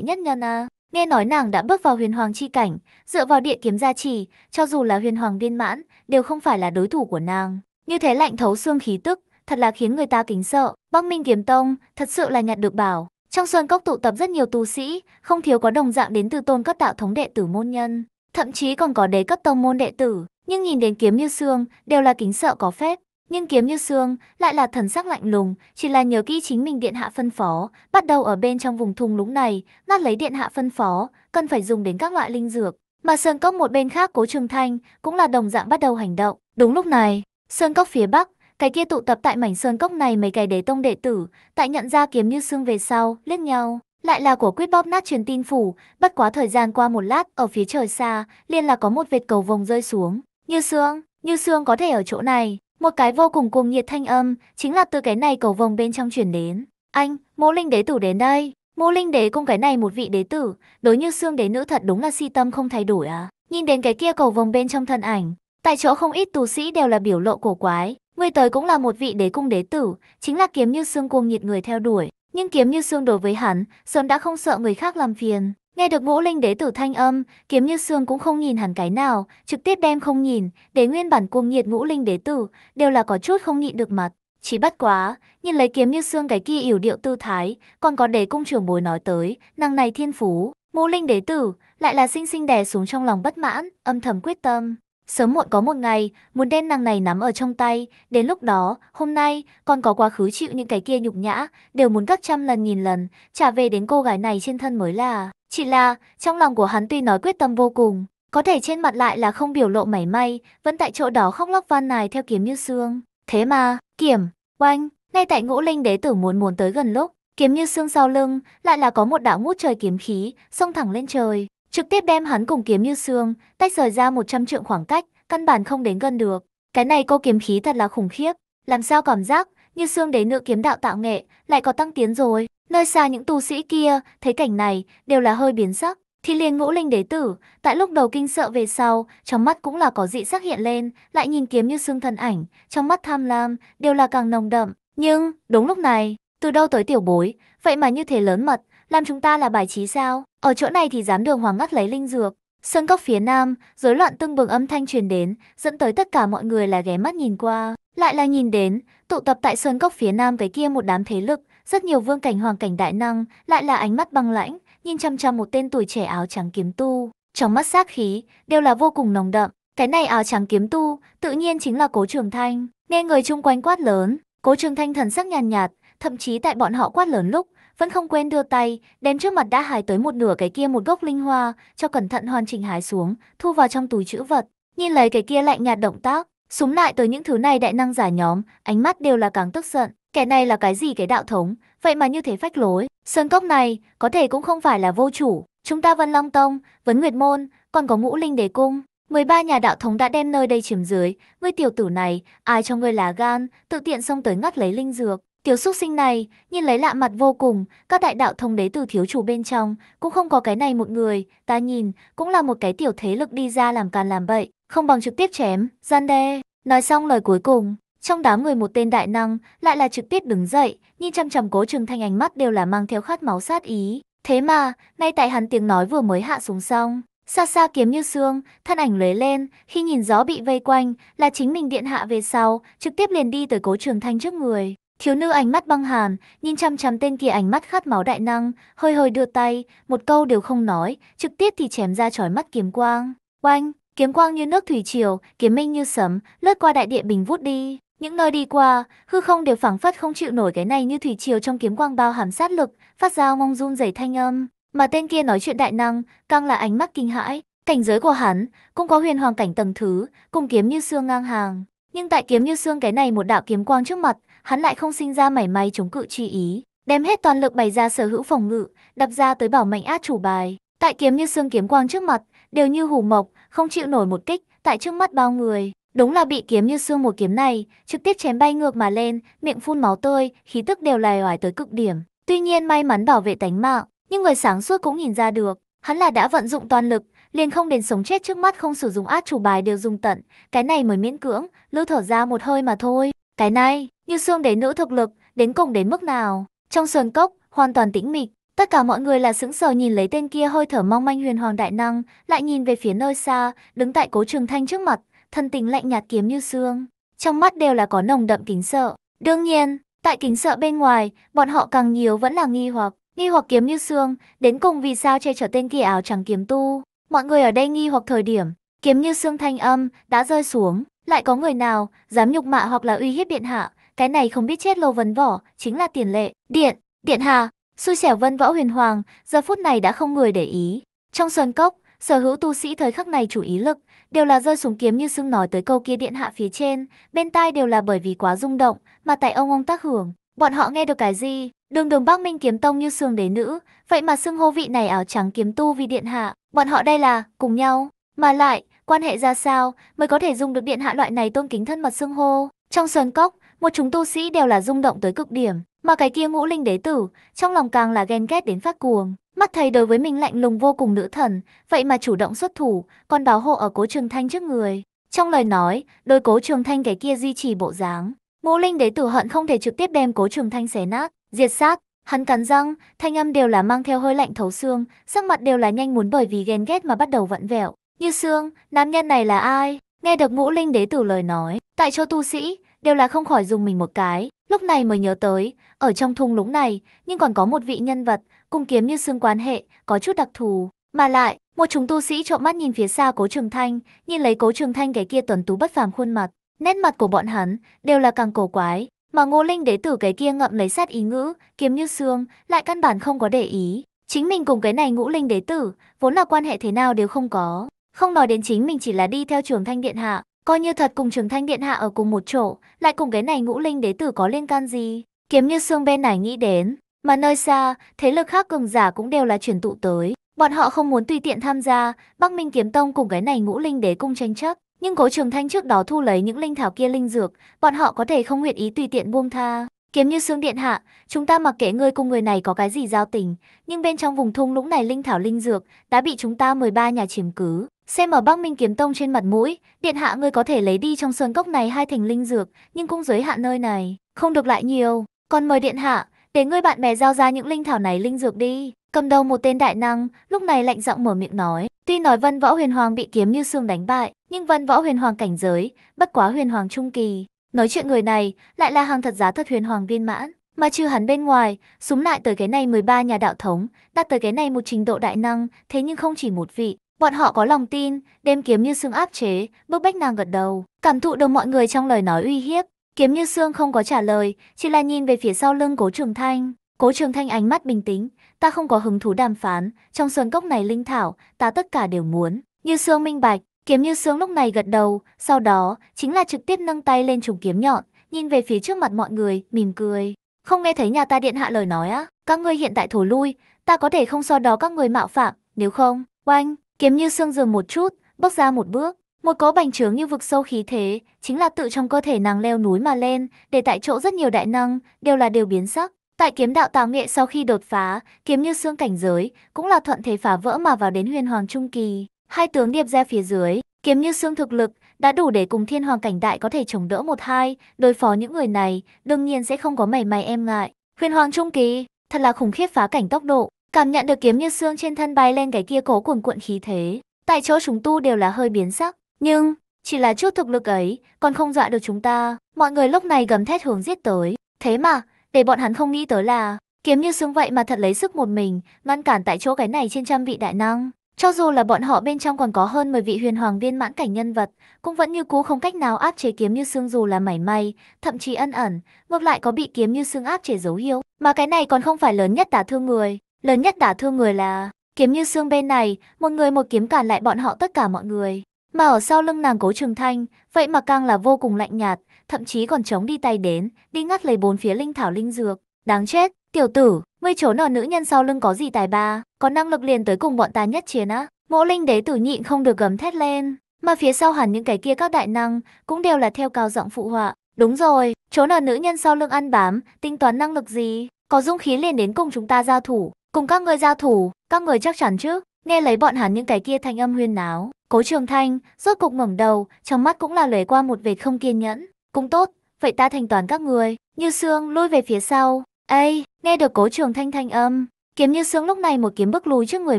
nhất nhân À. Nghe nói nàng đã bước vào huyền hoàng chi cảnh, dựa vào địa kiếm gia trì, cho dù là huyền hoàng viên mãn, đều không phải là đối thủ của nàng. Như thế lạnh thấu xương khí tức, thật là khiến người ta kính sợ. Bắc Minh Kiếm Tông thật sự là nhặt được bảo. Trong sơn cốc tụ tập rất nhiều tu sĩ, không thiếu có đồng dạng đến từ tôn cấp đạo thống đệ tử môn nhân, thậm chí còn có đế cấp tông môn đệ tử. Nhưng nhìn đến kiếm như xương, đều là kính sợ có phép. Nhưng kiếm như xương lại là thần sắc lạnh lùng, chỉ là nhớ kỹ chính mình điện hạ phân phó, bắt đầu ở bên trong vùng thung lũng này, ngắt lấy điện hạ phân phó, cần phải dùng đến các loại linh dược. Mà sơn cốc một bên khác cố trường thanh cũng là đồng dạng bắt đầu hành động. Đúng lúc này, sơn cốc phía bắc, cái kia tụ tập tại mảnh sơn cốc này mấy cái đế tông đệ tử, tại nhận ra kiếm như xương về sau, liếc nhau. Lại là của quyết bóp nát truyền tin phủ, bất quá thời gian qua một lát, ở phía trời xa, liền là có một vệt cầu vồng rơi xuống. Như xương, như xương có thể ở chỗ này, một cái vô cùng cuồng nhiệt thanh âm, chính là từ cái này cầu vồng bên trong chuyển đến. Anh, mô linh đế tử đến đây. Mô linh đế cung cái này một vị đế tử, đối như xương đế nữ thật đúng là si tâm không thay đổi à. Nhìn đến cái kia cầu vồng bên trong thân ảnh, tại chỗ không ít tù sĩ đều là biểu lộ cổ quái. Người tới cũng là một vị đế cung đế tử, chính là kiếm như xương cuồng nhiệt người theo đuổi. Nhưng kiếm như xương đối với hắn, sớm đã không sợ người khác làm phiền. Nghe được ngũ linh đế tử thanh âm, kiếm như xương cũng không nhìn hẳn cái nào, trực tiếp đem không nhìn, để nguyên bản cuồng nhiệt ngũ linh đế tử, đều là có chút không nhịn được mặt. Chỉ bắt quá, nhìn lấy kiếm như xương cái kia yểu điệu tư thái, còn có đế cung trưởng bối nói tới, năng này thiên phú, ngũ linh đế tử, lại là sinh sinh đè xuống trong lòng bất mãn, âm thầm quyết tâm. Sớm muộn có một ngày, muốn đem nàng này nắm ở trong tay, đến lúc đó, hôm nay, còn có quá khứ chịu những cái kia nhục nhã, đều muốn gấp trăm lần nghìn lần, trả về đến cô gái này trên thân mới là... Chỉ là, trong lòng của hắn tuy nói quyết tâm vô cùng, có thể trên mặt lại là không biểu lộ mảy may, vẫn tại chỗ đó khóc lóc van nài theo kiếm như xương. Thế mà, kiểm, oanh, ngay tại ngũ linh đế tử muốn muốn tới gần lúc, kiếm như xương sau lưng, lại là có một đạo ngút trời kiếm khí, xông thẳng lên trời, trực tiếp đem hắn cùng kiếm như xương, tách rời ra 100 trượng khoảng cách, căn bản không đến gần được. Cái này cô kiếm khí thật là khủng khiếp, làm sao cảm giác như xương đế nữ kiếm đạo tạo nghệ lại có tăng tiến rồi. Nơi xa những tu sĩ kia, thấy cảnh này, đều là hơi biến sắc. Thì liền ngũ linh đế tử, tại lúc đầu kinh sợ về sau, trong mắt cũng là có dị sắc hiện lên, lại nhìn kiếm như xương thân ảnh, trong mắt tham lam, đều là càng nồng đậm. Nhưng, đúng lúc này, từ đâu tới tiểu bối, vậy mà như thế lớn mật, làm chúng ta là bài trí sao? Ở chỗ này thì dám đường hoàng ngắt lấy linh dược. Sơn cốc phía nam, rối loạn tưng bừng âm thanh truyền đến, dẫn tới tất cả mọi người là ghé mắt nhìn qua. Lại là nhìn đến, tụ tập tại sơn cốc phía nam cái kia một đám thế lực, rất nhiều vương cảnh hoàng cảnh đại năng, lại là ánh mắt băng lãnh, nhìn chăm chăm một tên tuổi trẻ áo trắng kiếm tu. Trong mắt sát khí, đều là vô cùng nồng đậm. Cái này áo trắng kiếm tu, tự nhiên chính là Cố Trường Thanh. Nghe người chung quanh quát lớn, Cố Trường Thanh thần sắc nhàn nhạt, thậm chí tại bọn họ quát lớn lúc, vẫn không quên đưa tay, đem trước mặt đã hái tới một nửa cái kia một gốc linh hoa, cho cẩn thận hoàn chỉnh hái xuống, thu vào trong túi trữ vật. Nhìn lấy cái kia lạnh nhạt động tác, súng lại tới những thứ này đại năng giả nhóm, ánh mắt đều là càng tức giận. Kẻ này là cái gì cái đạo thống, vậy mà như thế phách lối. Sơn cốc này, có thể cũng không phải là vô chủ. Chúng ta Vân Long Tông, Vấn Nguyệt Môn, còn có Ngũ Linh Đế Cung. 13 nhà đạo thống đã đem nơi đây chiếm dưới. Ngươi tiểu tử này, ai cho ngươi lá gan, tự tiện xông tới ngắt lấy linh dược. Tiểu xuất sinh này, nhìn lấy lạ mặt vô cùng, các đại đạo thống đế từ thiếu chủ bên trong, cũng không có cái này một người, ta nhìn, cũng là một cái tiểu thế lực đi ra làm càn làm bậy, không bằng trực tiếp chém, gian đe. Nói xong lời cuối cùng, trong đám người một tên đại năng, lại là trực tiếp đứng dậy, nhìn chăm chăm cố trường thanh ánh mắt đều là mang theo khát máu sát ý. Thế mà, ngay tại hắn tiếng nói vừa mới hạ xuống xong, xa xa kiếm như xương, thân ảnh lóe lên, khi nhìn gió bị vây quanh, là chính mình điện hạ về sau, trực tiếp liền đi tới cố trường thanh trước người. Thiếu nữ ánh mắt băng hàn, nhìn chăm chăm tên kia ánh mắt khát máu đại năng, hơi hơi đưa tay, một câu đều không nói, trực tiếp thì chém ra chói mắt kiếm quang. Oanh, kiếm quang như nước thủy triều, kiếm minh như sấm, lướt qua đại địa bình vút đi. Những nơi đi qua, hư không đều phảng phất không chịu nổi cái này như thủy triều trong kiếm quang bao hàm sát lực, phát ra mong run rẩy thanh âm, mà tên kia nói chuyện đại năng, càng là ánh mắt kinh hãi, cảnh giới của hắn cũng có huyền hoàng cảnh tầng thứ, cùng kiếm như xương ngang hàng, nhưng tại kiếm như xương cái này một đạo kiếm quang trước mặt, hắn lại không sinh ra mảy may chống cự chi ý, đem hết toàn lực bày ra sở hữu phòng ngự, đập ra tới bảo mệnh át chủ bài, tại kiếm như xương kiếm quang trước mặt, đều như hủ mộc, không chịu nổi một kích, tại trước mắt bao người, Đúng là bị kiếm như xương một kiếm này, trực tiếp chém bay ngược mà lên, miệng phun máu tươi, khí tức đều lè oải tới cực điểm. Tuy nhiên may mắn bảo vệ tánh mạng, nhưng người sáng suốt cũng nhìn ra được, hắn là đã vận dụng toàn lực, liền không đến sống chết trước mắt không sử dụng át chủ bài đều dùng tận, cái này mới miễn cưỡng, lưu thở ra một hơi mà thôi. Cái này, như xương đế nữ thực lực, đến cùng đến mức nào? Trong sườn cốc, hoàn toàn tĩnh mịch, tất cả mọi người là sững sờ nhìn lấy tên kia hơi thở mong manh huyền hoàng đại năng, lại nhìn về phía nơi xa, đứng tại cố trường thanh trước mặt, thân tình lạnh nhạt kiếm như xương, trong mắt đều là có nồng đậm kính sợ. Đương nhiên, tại kính sợ bên ngoài, bọn họ càng nhiều vẫn là nghi hoặc, nghi hoặc kiếm như xương, đến cùng vì sao che chở tên kia áo trắng kiếm tu. Mọi người ở đây nghi hoặc thời điểm, kiếm như xương thanh âm đã rơi xuống, lại có người nào dám nhục mạ hoặc là uy hiếp điện hạ, cái này không biết chết lâu vấn vỏ, chính là tiền lệ. Điện, điện hạ, xui xẻo vân võ huyền hoàng, giờ phút này đã không người để ý. Trong sơn cốc, sở hữu tu sĩ thời khắc này chủ ý lực đều là rơi xuống kiếm như xương nói tới câu kia điện hạ phía trên, bên tai đều là bởi vì quá rung động, mà tại ông ông tác hưởng. Bọn họ nghe được cái gì? Đường đường Bắc Minh kiếm tông như xương đế nữ, vậy mà xương hô vị này áo trắng kiếm tu vì điện hạ, bọn họ đây là cùng nhau, mà lại, quan hệ ra sao mới có thể dùng được điện hạ loại này tôn kính thân mật xương hô. Trong sơn cốc, một chúng tu sĩ đều là rung động tới cực điểm, mà cái kia ngũ linh đế tử, trong lòng càng là ghen ghét đến phát cuồng. Mắt thấy đối với mình lạnh lùng vô cùng nữ thần, vậy mà chủ động xuất thủ, còn báo hộ ở cố trường thanh trước người. Trong lời nói, đôi cố trường thanh cái kia duy trì bộ dáng. Ngũ linh đế tử hận không thể trực tiếp đem cố trường thanh xé nát, diệt xác. Hắn cắn răng, thanh âm đều là mang theo hơi lạnh thấu xương, sắc mặt đều là nhanh muốn bởi vì ghen ghét mà bắt đầu vặn vẹo. Như xương, nam nhân này là ai? Nghe được ngũ linh đế tử lời nói, tại chỗ tu sĩ, đều là không khỏi dùng mình một cái. Lúc này mới nhớ tới, ở trong thung lũng này, nhưng còn có một vị nhân vật, cung kiếm như xương quan hệ, có chút đặc thù. Mà lại, một chúng tu sĩ trộm mắt nhìn phía xa Cố Trường Thanh, nhìn lấy Cố Trường Thanh cái kia tuấn tú bất phàm khuôn mặt, nét mặt của bọn hắn đều là càng cổ quái, mà Ngô Linh đế tử cái kia ngậm lấy sát ý ngữ, kiếm như xương, lại căn bản không có để ý. Chính mình cùng cái này Ngũ Linh đế tử, vốn là quan hệ thế nào đều không có, không nói đến chính mình chỉ là đi theo Trường Thanh điện hạ, coi như thật cùng Trường Thanh điện hạ ở cùng một chỗ, lại cùng cái này Ngũ Linh đế tử có liên can gì? Kiếm Như Xương bên này nghĩ đến, mà nơi xa, thế lực khác cường giả cũng đều là chuyển tụ tới. Bọn họ không muốn tùy tiện tham gia, Bắc Minh Kiếm Tông cùng cái này ngũ linh đế cung tranh chấp. Nhưng cố trường thanh trước đó thu lấy những linh thảo kia linh dược, bọn họ có thể không nguyện ý tùy tiện buông tha. Kiếm như xương điện hạ, chúng ta mặc kệ ngươi cùng người này có cái gì giao tình, nhưng bên trong vùng thung lũng này linh thảo linh dược đã bị chúng ta 13 nhà chiếm cứ. Xem ở Bắc Minh Kiếm Tông trên mặt mũi, điện hạ ngươi có thể lấy đi trong sơn cốc này hai thành linh dược, nhưng cũng giới hạn nơi này, không được lại nhiều. Còn mời điện hạ, để ngươi bạn bè giao ra những linh thảo này linh dược đi. Cầm đầu một tên đại năng, lúc này lạnh giọng mở miệng nói. Tuy nói Vân Võ Huyền Hoàng bị kiếm như xương đánh bại, nhưng Vân Võ Huyền Hoàng cảnh giới, bất quá Huyền Hoàng trung kỳ. Nói chuyện người này lại là hàng thật giá thật Huyền Hoàng viên mãn. Mà trừ hắn bên ngoài, súng lại tới cái này 13 nhà đạo thống, đạt tới cái này một trình độ đại năng, thế nhưng không chỉ một vị. Bọn họ có lòng tin, đem kiếm như xương áp chế, bước bách nàng gật đầu, cảm thụ được mọi người trong lời nói uy hiếp, Kiếm Như xương không có trả lời, chỉ là nhìn về phía sau lưng Cố Trường Thanh. Cố Trường Thanh ánh mắt bình tĩnh, ta không có hứng thú đàm phán, trong sườn cốc này linh thảo, ta tất cả đều muốn. Như xương minh bạch, Kiếm Như xương lúc này gật đầu, sau đó chính là trực tiếp nâng tay lên trùng kiếm nhọn, nhìn về phía trước mặt mọi người, mỉm cười. Không nghe thấy nhà ta điện hạ lời nói á, các ngươi hiện tại thổ lui, ta có thể không so đó các người mạo phạm, nếu không, oanh, kiếm như xương dừng một chút, bước ra một bước, một cỗ bành trướng như vực sâu khí thế, chính là tự trong cơ thể nàng leo núi mà lên, để tại chỗ rất nhiều đại năng, đều là đều biến sắc. Tại kiếm đạo tàng nghệ sau khi đột phá, kiếm như xương cảnh giới, cũng là thuận thế phá vỡ mà vào đến huyền hoàng trung kỳ. Hai tướng điệp ra phía dưới, kiếm như xương thực lực, đã đủ để cùng thiên hoàng cảnh đại có thể chống đỡ một hai, đối phó những người này, đương nhiên sẽ không có mảy may em ngại. Huyền hoàng trung kỳ, thật là khủng khiếp phá cảnh tốc độ, cảm nhận được kiếm như xương trên thân bay lên cái kia cố cuộn cuộn khí thế. Tại chỗ chúng tu đều là hơi biến sắc, nhưng, chỉ là chút thực lực ấy, còn không dọa được chúng ta. Mọi người lúc này gầm thét hướng giết tới. Thế mà, để bọn hắn không nghĩ tới là, kiếm như xương vậy mà thật lấy sức một mình, ngăn cản tại chỗ cái này trên trăm vị đại năng. Cho dù là bọn họ bên trong còn có hơn 10 vị huyền hoàng viên mãn cảnh nhân vật, cũng vẫn như cũ không cách nào áp chế kiếm như xương dù là mảy may, thậm chí ân ẩn, ngược lại có bị kiếm như xương áp chế dấu hiệu. Mà cái này còn không phải lớn nhất đả thương người, lớn nhất đả thương người là kiếm như xương bên này, một người một kiếm cản lại bọn họ tất cả mọi người. Mà ở sau lưng nàng cố trường thanh, vậy mà càng là vô cùng lạnh nhạt, thậm chí còn chống đi tay đến, đi ngắt lấy bốn phía linh thảo linh dược. Đáng chết, tiểu tử, ngươi trốn ở nữ nhân sau lưng có gì tài ba, có năng lực liền tới cùng bọn ta nhất chiến á. Mộ linh đế tử nhịn không được gầm thét lên, mà phía sau hẳn những cái kia các đại năng, cũng đều là theo cao giọng phụ họa. Đúng rồi, trốn ở nữ nhân sau lưng ăn bám, tính toán năng lực gì, có dung khí liền đến cùng chúng ta giao thủ, cùng các người giao thủ, các người chắc chắn chứ, nghe lấy bọn hắn những cái kia thanh âm huyên náo, Cố Trường Thanh rốt cục ngẩng đầu, trong mắt cũng là lóe qua một vệt không kiên nhẫn, "Cũng tốt, vậy ta thanh toán các người." Như Sương lôi về phía sau, "Ê!" Nghe được Cố Trường Thanh thanh âm, Kiếm Như Sương lúc này một kiếm bước lùi trước người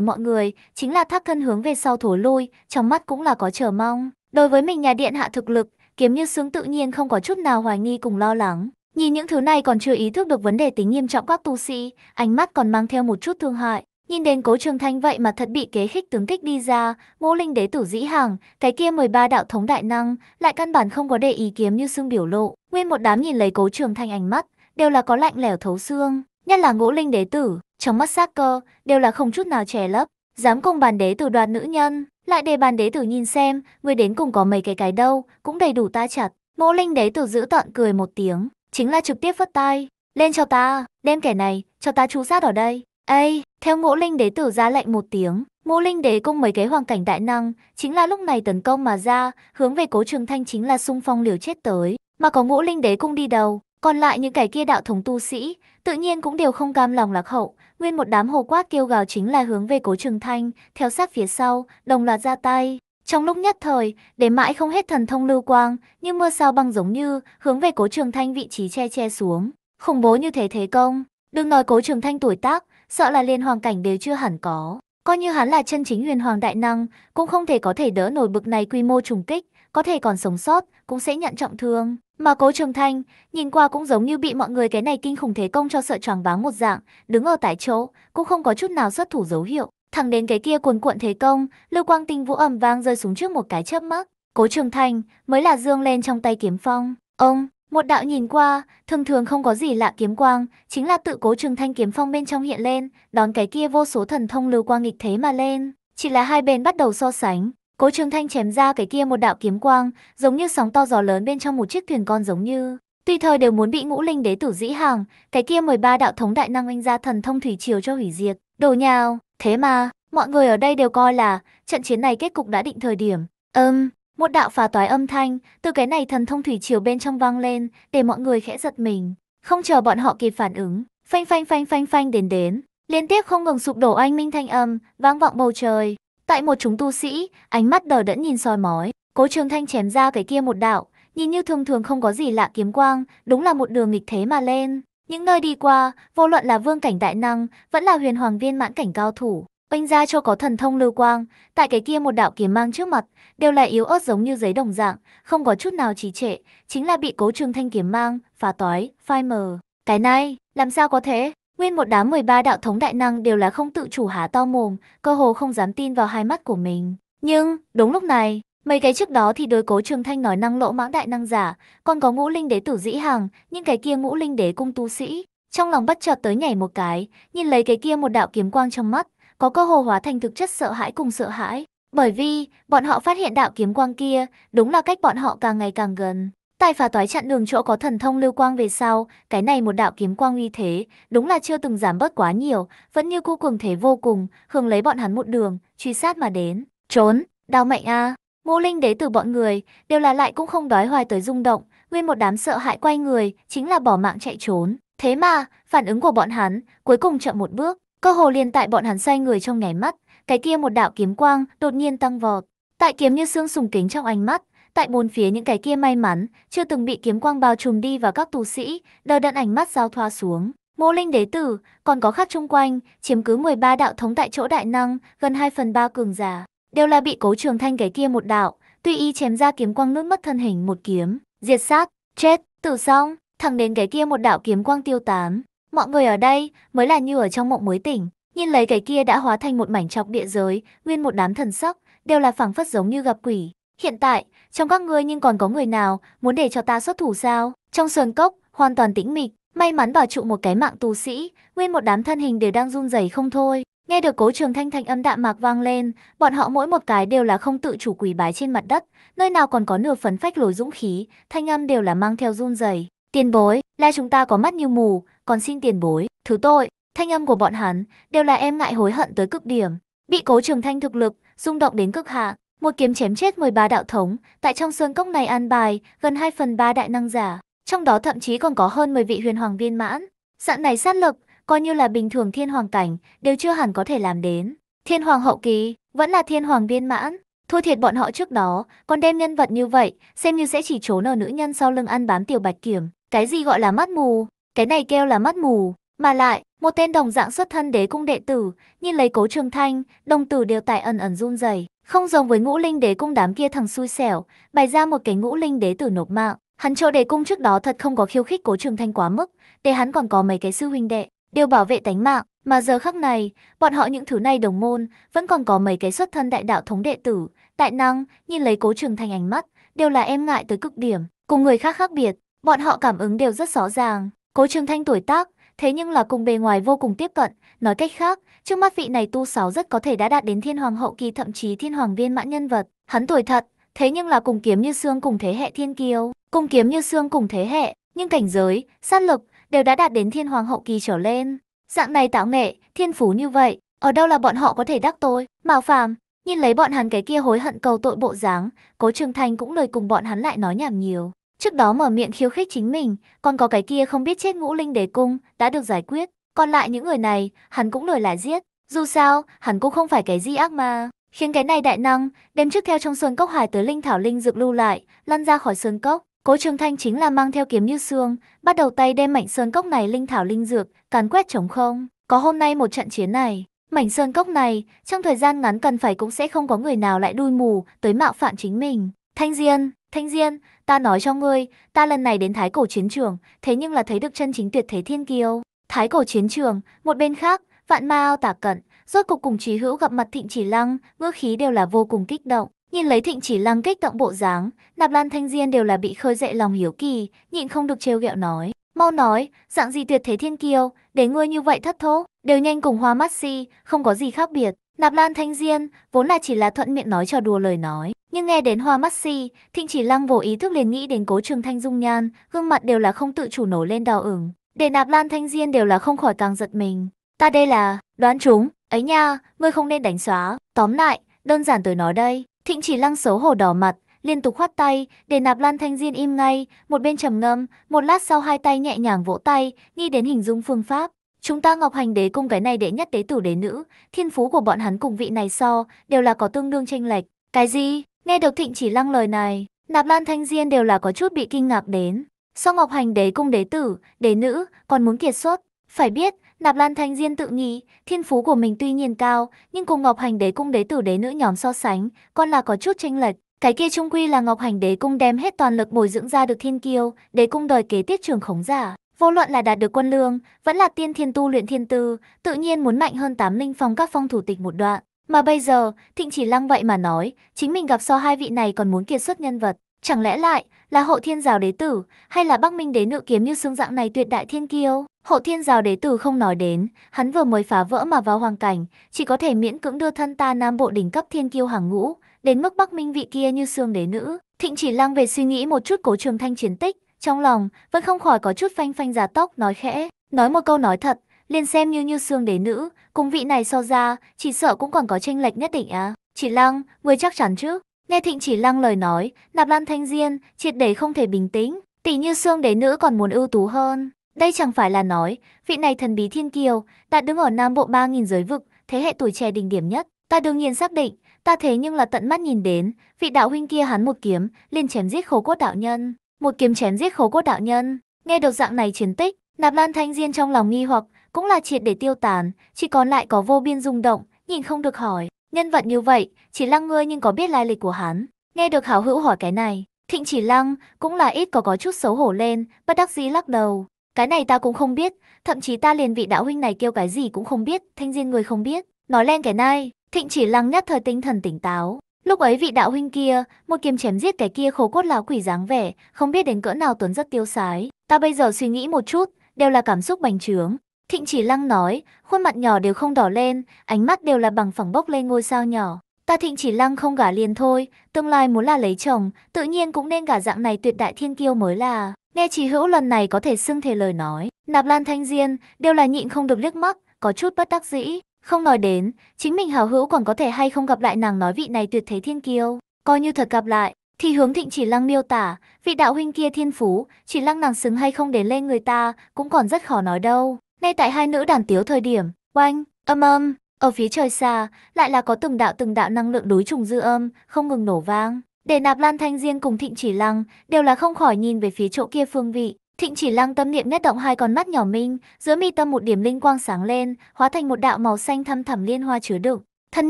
mọi người, chính là thác thân hướng về sau thổ lui, trong mắt cũng là có chờ mong. Đối với mình nhà điện hạ thực lực, Kiếm Như Sương tự nhiên không có chút nào hoài nghi cùng lo lắng. Nhìn những thứ này còn chưa ý thức được vấn đề tính nghiêm trọng các tu sĩ, ánh mắt còn mang theo một chút thương hại. Nhìn đến cố trường thanh vậy mà thật bị kế khích tướng kích đi ra, ngũ linh đế tử dĩ hàng, cái kia 13 đạo thống đại năng, lại căn bản không có để ý kiếm như xương biểu lộ. Nguyên một đám nhìn lấy cố trường thanh ánh mắt, đều là có lạnh lẻo thấu xương, nhất là ngũ linh đế tử, trong mắt sát cơ, đều là không chút nào trẻ lấp, dám cùng bàn đế tử đoạt nữ nhân, lại để bàn đế tử nhìn xem, người đến cùng có mấy cái cái đâu, cũng đầy đủ ta chặt. Ngũ linh đế tử giữ tận cười một tiếng, chính là trực tiếp vất tay, lên cho ta, đem kẻ này, cho ta chú sát ở đây. Ây, theo ngũ linh đế tử ra lệnh một tiếng, ngũ linh đế cung mấy cái hoàng cảnh đại năng, chính là lúc này tấn công mà ra, hướng về cố trường thanh chính là xung phong liều chết tới, mà có ngũ linh đế cung đi đầu, còn lại những cái kia đạo thống tu sĩ, tự nhiên cũng đều không cam lòng lạc hậu, nguyên một đám hồ quát kêu gào chính là hướng về cố trường thanh, theo sát phía sau, đồng loạt ra tay. Trong lúc nhất thời, để mãi không hết thần thông lưu quang, như mưa sao băng giống như, hướng về cố trường thanh vị trí che che xuống. Khủng bố như thế thế công. Đừng nói cố trường thanh tuổi tác, sợ là liên hoàng cảnh đều chưa hẳn có. Coi như hắn là chân chính huyền hoàng đại năng, cũng không thể có thể đỡ nổi bực này quy mô trùng kích, có thể còn sống sót, cũng sẽ nhận trọng thương. Mà cố trường thanh, nhìn qua cũng giống như bị mọi người cái này kinh khủng thế công cho sợ choáng váng một dạng, đứng ở tại chỗ, cũng không có chút nào xuất thủ dấu hiệu. Thẳng đến cái kia cuồn cuộn thế công, lưu quang tinh vũ ầm vang rơi xuống trước một cái chớp mắt. Cố trường thanh mới là dương lên trong tay kiếm phong. Ông, một đạo nhìn qua, thường thường không có gì lạ kiếm quang, chính là tự cố trường thanh kiếm phong bên trong hiện lên, đón cái kia vô số thần thông lưu quang nghịch thế mà lên. Chỉ là hai bên bắt đầu so sánh, cố trường thanh chém ra cái kia một đạo kiếm quang, giống như sóng to gió lớn bên trong một chiếc thuyền con giống như. Tuy thời đều muốn bị ngũ linh đế tử dĩ hàng, cái kia 13 đạo thống đại năng anh ra thần thông thủy triều cho hủy diệt, đổ nhào, thế mà, mọi người ở đây đều coi là trận chiến này kết cục đã định thời điểm. Ừm, um, một đạo phá toái âm thanh từ cái này thần thông thủy chiều bên trong vang lên, để mọi người khẽ giật mình. Không chờ bọn họ kịp phản ứng, phanh phanh phanh phanh phanh đến đến, liên tiếp không ngừng sụp đổ anh minh thanh âm, vang vọng bầu trời. Tại một chúng tu sĩ, ánh mắt đờ đẫn nhìn soi mói, Cố Trường Thanh chém ra cái kia một đạo, nhìn như thường thường không có gì lạ kiếm quang, đúng là một đường nghịch thế mà lên. Những nơi đi qua, vô luận là vương cảnh đại năng, vẫn là huyền hoàng viên mãn cảnh cao thủ, oanh ra cho có thần thông lưu quang, tại cái kia một đạo kiếm mang trước mặt, đều lại yếu ớt giống như giấy đồng dạng, không có chút nào trí trệ, chính là bị cố trường thanh kiếm mang, phá toái, phai mờ. Cái này, làm sao có thể Nguyên một đám 13 đạo thống đại năng đều là không tự chủ há to mồm, cơ hồ không dám tin vào hai mắt của mình. Nhưng, đúng lúc này, mấy cái trước đó thì đối cố trường thanh nói năng lộ mãng đại năng giả, còn có ngũ linh đế tử dĩ hàng, những cái kia ngũ linh đế cung tu sĩ. Trong lòng bất chợt tới nhảy một cái, nhìn lấy cái kia một đạo kiếm quang trong mắt, có cơ hồ hóa thành thực chất sợ hãi cùng sợ hãi. Bởi vì, bọn họ phát hiện đạo kiếm quang kia, đúng là cách bọn họ càng ngày càng gần. Tại phá toái chặn đường chỗ có thần thông lưu quang về sau, cái này một đạo kiếm quang uy thế, đúng là chưa từng giảm bớt quá nhiều, vẫn như cu cường thế vô cùng, hướng lấy bọn hắn một đường, truy sát mà đến. Trốn, đau mạnh a à. linh đế từ bọn người, đều là lại cũng không đói hoài tới rung động, nguyên một đám sợ hãi quay người, chính là bỏ mạng chạy trốn. Thế mà, phản ứng của bọn hắn, cuối cùng chậm một bước, Cơ hồ liền tại bọn hắn say người trong nháy mắt, cái kia một đạo kiếm quang đột nhiên tăng vọt. Tại kiếm như xương sùng kính trong ánh mắt, tại bốn phía những cái kia may mắn chưa từng bị kiếm quang bao trùm đi vào các tu sĩ, đờ đẫn ánh mắt giao thoa xuống. Mô Linh đế tử, còn có khác chung quanh, chiếm cứ 13 đạo thống tại chỗ đại năng, gần 2 phần 3 cường giả, đều là bị Cố Trường Thanh cái kia một đạo, tuy y chém ra kiếm quang nuốt mất thân hình một kiếm, diệt xác chết, tử xong thẳng đến cái kia một đạo kiếm quang tiêu tán, Mọi người ở đây mới là như ở trong mộng mới tỉnh, nhìn lấy cái kia đã hóa thành một mảnh trọc địa giới, nguyên một đám thần sắc, đều là phảng phất giống như gặp quỷ. Hiện tại, trong các ngươi nhưng còn có người nào muốn để cho ta xuất thủ sao? Trong sườn cốc, hoàn toàn tĩnh mịch, may mắn bảo trụ một cái mạng tu sĩ, nguyên một đám thân hình đều đang run rẩy không thôi. Nghe được cố trường thanh thanh âm đạm mạc vang lên, bọn họ mỗi một cái đều là không tự chủ quỷ bái trên mặt đất, nơi nào còn có nửa phấn phách lối dũng khí, thanh âm đều là mang theo run rẩy. Tiền bối, là chúng ta có mắt như mù, còn xin tiền bối, thứ tội. Thanh âm của bọn hắn đều là em ngại hối hận tới cực điểm. Bị cố trường thanh thực lực, rung động đến cực hạ. Một kiếm chém chết 13 đạo thống, tại trong sơn cốc này an bài, gần 2 phần 3 đại năng giả. Trong đó thậm chí còn có hơn 10 vị huyền hoàng viên mãn. dạng này sát lực, coi như là bình thường thiên hoàng cảnh, đều chưa hẳn có thể làm đến. Thiên hoàng hậu kỳ, vẫn là thiên hoàng viên mãn. Thua thiệt bọn họ trước đó, còn đem nhân vật như vậy, xem như sẽ chỉ trốn ở nữ nhân sau lưng ăn bám tiểu bạch kiểm. Cái gì gọi là mắt mù, cái này kêu là mắt mù. Mà lại, một tên đồng dạng xuất thân đế cung đệ tử, nhìn lấy cố trường thanh, đồng tử đều tại ẩn ẩn run rẩy Không giống với ngũ linh đế cung đám kia thằng xui xẻo, bày ra một cái ngũ linh đế tử nộp mạng. Hắn chỗ đế cung trước đó thật không có khiêu khích cố trường thanh quá mức, để hắn còn có mấy cái sư huynh đệ, đều bảo vệ tánh mạng. Mà giờ khắc này, bọn họ những thứ này đồng môn, vẫn còn có mấy cái xuất thân đại đạo thống đệ tử, tại năng, nhìn lấy cố trường thanh ánh mắt, đều là em ngại tới cực điểm, cùng người khác khác biệt, bọn họ cảm ứng đều rất rõ ràng, Cố Trường Thanh tuổi tác, thế nhưng là cùng bề ngoài vô cùng tiếp cận, nói cách khác, trước mắt vị này tu sáu rất có thể đã đạt đến thiên hoàng hậu kỳ thậm chí thiên hoàng viên mãn nhân vật. Hắn tuổi thật, thế nhưng là cùng kiếm như xương cùng thế hệ thiên kiêu, cùng kiếm như xương cùng thế hệ, nhưng cảnh giới, sát lực đều đã đạt đến thiên hoàng hậu kỳ trở lên. Dạng này tạo nghệ, thiên phú như vậy, ở đâu là bọn họ có thể đắc tôi, mạo phàm. Nhìn lấy bọn hắn cái kia hối hận cầu tội bộ dáng, Cố Trường Thanh cũng lời cùng bọn hắn lại nói nhảm nhiều. Trước đó mở miệng khiêu khích chính mình, còn có cái kia không biết chết ngũ linh đế cung, đã được giải quyết. Còn lại những người này, hắn cũng lời là giết. Dù sao, hắn cũng không phải cái gì ác mà. Khiến cái này đại năng, đem trước theo trong sơn cốc hải tới linh thảo linh dược lưu lại, lăn ra khỏi sơn cốc. Cố Trường Thanh chính là mang theo kiếm như xương, bắt đầu tay đem mảnh sơn cốc này linh thảo linh dược, càn quét trống không. Có hôm nay một trận chiến này, mảnh sơn cốc này, trong thời gian ngắn cần phải cũng sẽ không có người nào lại đuôi mù tới mạo phạm chính mình. Thanh Diên, Thanh Diên, Ta nói cho ngươi, ta lần này đến Thái Cổ Chiến Trường, thế nhưng là thấy được chân chính tuyệt thế thiên kiêu. Thái Cổ Chiến Trường, một bên khác, Vạn Ma Ao Tả Cận, rốt cục cùng Trí Hữu gặp mặt Thịnh Chỉ Lăng, ngữ khí đều là vô cùng kích động. Nhìn lấy Thịnh Chỉ Lăng kích động bộ dáng, Nạp Lan Thanh Diên đều là bị khơi dậy lòng hiếu kỳ, nhịn không được trêu ghẹo nói: "Mau nói, dạng gì tuyệt thế thiên kiêu, để ngươi như vậy thất thố, đều nhanh cùng hoa mắt si, không có gì khác biệt." Nạp Lan Thanh Diên vốn là chỉ là thuận miệng nói cho đùa lời nói, nhưng nghe đến hoa mắt maxi, Thịnh Chỉ Lăng vô ý thức liền nghĩ đến Cố Trường Thanh dung nhan, gương mặt đều là không tự chủ nổi lên đỏ ửng. Để Nạp Lan Thanh Diên đều là không khỏi càng giật mình. Ta đây là, đoán chúng ấy nha, ngươi không nên đánh xóa. Tóm lại, đơn giản tôi nói đây, Thịnh Chỉ Lăng xấu hổ đỏ mặt, liên tục khoát tay, để Nạp Lan Thanh Diên im ngay, một bên trầm ngâm, một lát sau hai tay nhẹ nhàng vỗ tay, nghi đến hình dung phương pháp. Chúng ta Ngọc Hành Đế cung cái này đệ nhất tế tử đế nữ, thiên phú của bọn hắn cùng vị này so, đều là có tương đương chênh lệch. Cái gì? Nghe được Thịnh Chỉ Lăng lời này, Nạp Lan Thanh Diên đều là có chút bị kinh ngạc đến. Sau Ngọc Hành đế cung đế tử, đế nữ, còn muốn kiệt xuất. Phải biết, Nạp Lan Thanh Diên tự nghĩ, thiên phú của mình tuy nhiên cao, nhưng cùng Ngọc Hành đế cung đế tử đế nữ nhóm so sánh, còn là có chút tranh lệch. Cái kia trung quy là Ngọc Hành đế cung đem hết toàn lực bồi dưỡng ra được thiên kiêu, đế cung đời kế tiết trường khống giả. Vô luận là đạt được quân lương, vẫn là tiên thiên tu luyện thiên tư, tự nhiên muốn mạnh hơn tám linh phong các phong thủ tịch một đoạn. Mà bây giờ, Thịnh chỉ lăng vậy mà nói, chính mình gặp so hai vị này còn muốn kiệt xuất nhân vật. Chẳng lẽ lại là hộ thiên giáo đế tử, hay là bắc minh đế nữ kiếm như xương dạng này tuyệt đại thiên kiêu? Hộ thiên giáo đế tử không nói đến, hắn vừa mới phá vỡ mà vào hoàng cảnh, chỉ có thể miễn cưỡng đưa thân ta nam bộ đỉnh cấp thiên kiêu hàng ngũ, đến mức bắc minh vị kia như xương đế nữ. Thịnh chỉ lăng về suy nghĩ một chút cố trường thanh chiến tích, trong lòng vẫn không khỏi có chút phanh phanh giả tóc nói khẽ, nói một câu nói thật, liền xem như như xương đế nữ, cùng vị này so ra, chỉ sợ cũng còn có tranh lệch nhất định á à. Chỉ lăng, người chắc chắn chứ? Nghe thịnh chỉ lăng lời nói, nạp lan thanh diên, triệt để không thể bình tĩnh, tỷ như xương đế nữ còn muốn ưu tú hơn. Đây chẳng phải là nói, vị này thần bí thiên kiều, đã đứng ở Nam Bộ 3.000 giới vực, thế hệ tuổi trẻ đỉnh điểm nhất. Ta đương nhiên xác định, ta thế nhưng là tận mắt nhìn đến, vị đạo huynh kia hắn một kiếm, liền chém giết khố cốt đạo nhân. Một kiếm chém giết khố cốt đạo nhân. Nghe đột dạng này chiến tích, Nạp Lan Thanh Diên trong lòng nghi hoặc, cũng là triệt để tiêu tán, chỉ còn lại có vô biên rung động, nhìn không được hỏi. Nhân vật như vậy, chỉ lăng ngươi nhưng có biết lai lịch của hắn. Nghe được hảo hữu hỏi cái này, thịnh chỉ lăng cũng là ít có có chút xấu hổ lên, bất đắc dĩ lắc đầu. Cái này ta cũng không biết, thậm chí ta liền vị đạo huynh này kêu cái gì cũng không biết, thanh diên người không biết. Nói lên cái này, thịnh chỉ lăng nhất thời tinh thần tỉnh táo. Lúc ấy vị đạo huynh kia, một kiếm chém giết cái kia khổ cốt láo quỷ dáng vẻ, không biết đến cỡ nào tuấn rất tiêu sái. Ta bây giờ suy nghĩ một chút, đều là cảm xúc bành trướng, Thịnh chỉ lăng nói, khuôn mặt nhỏ đều không đỏ lên, ánh mắt đều là bằng phẳng bốc lên ngôi sao nhỏ. Ta thịnh chỉ lăng không gả liền thôi, tương lai muốn là lấy chồng, tự nhiên cũng nên gả dạng này tuyệt đại thiên kiêu mới là. Nghe chỉ hữu lần này có thể xưng thể lời nói, nạp lan thanh diên, đều là nhịn không được liếc mắt, có chút bất đắc dĩ. Không nói đến, chính mình hào hữu còn có thể hay không gặp lại nàng nói vị này tuyệt thế thiên kiêu. Coi như thật gặp lại, thì hướng thịnh chỉ lăng miêu tả, vị đạo huynh kia thiên phú, chỉ lăng nàng xứng hay không đến lên người ta, cũng còn rất khó nói đâu. Ngay tại hai nữ đàn tiếu thời điểm, oanh, âm âm, ở phía trời xa, lại là có từng đạo từng đạo năng lượng đối trùng dư âm, không ngừng nổ vang. Để nạp lan thanh riêng cùng thịnh chỉ lăng, đều là không khỏi nhìn về phía chỗ kia phương vị. Thịnh chỉ lăng tâm niệm nét động hai con mắt nhỏ minh, giữa mi tâm một điểm linh quang sáng lên, hóa thành một đạo màu xanh thăm thẳm liên hoa chứa đựng. Thân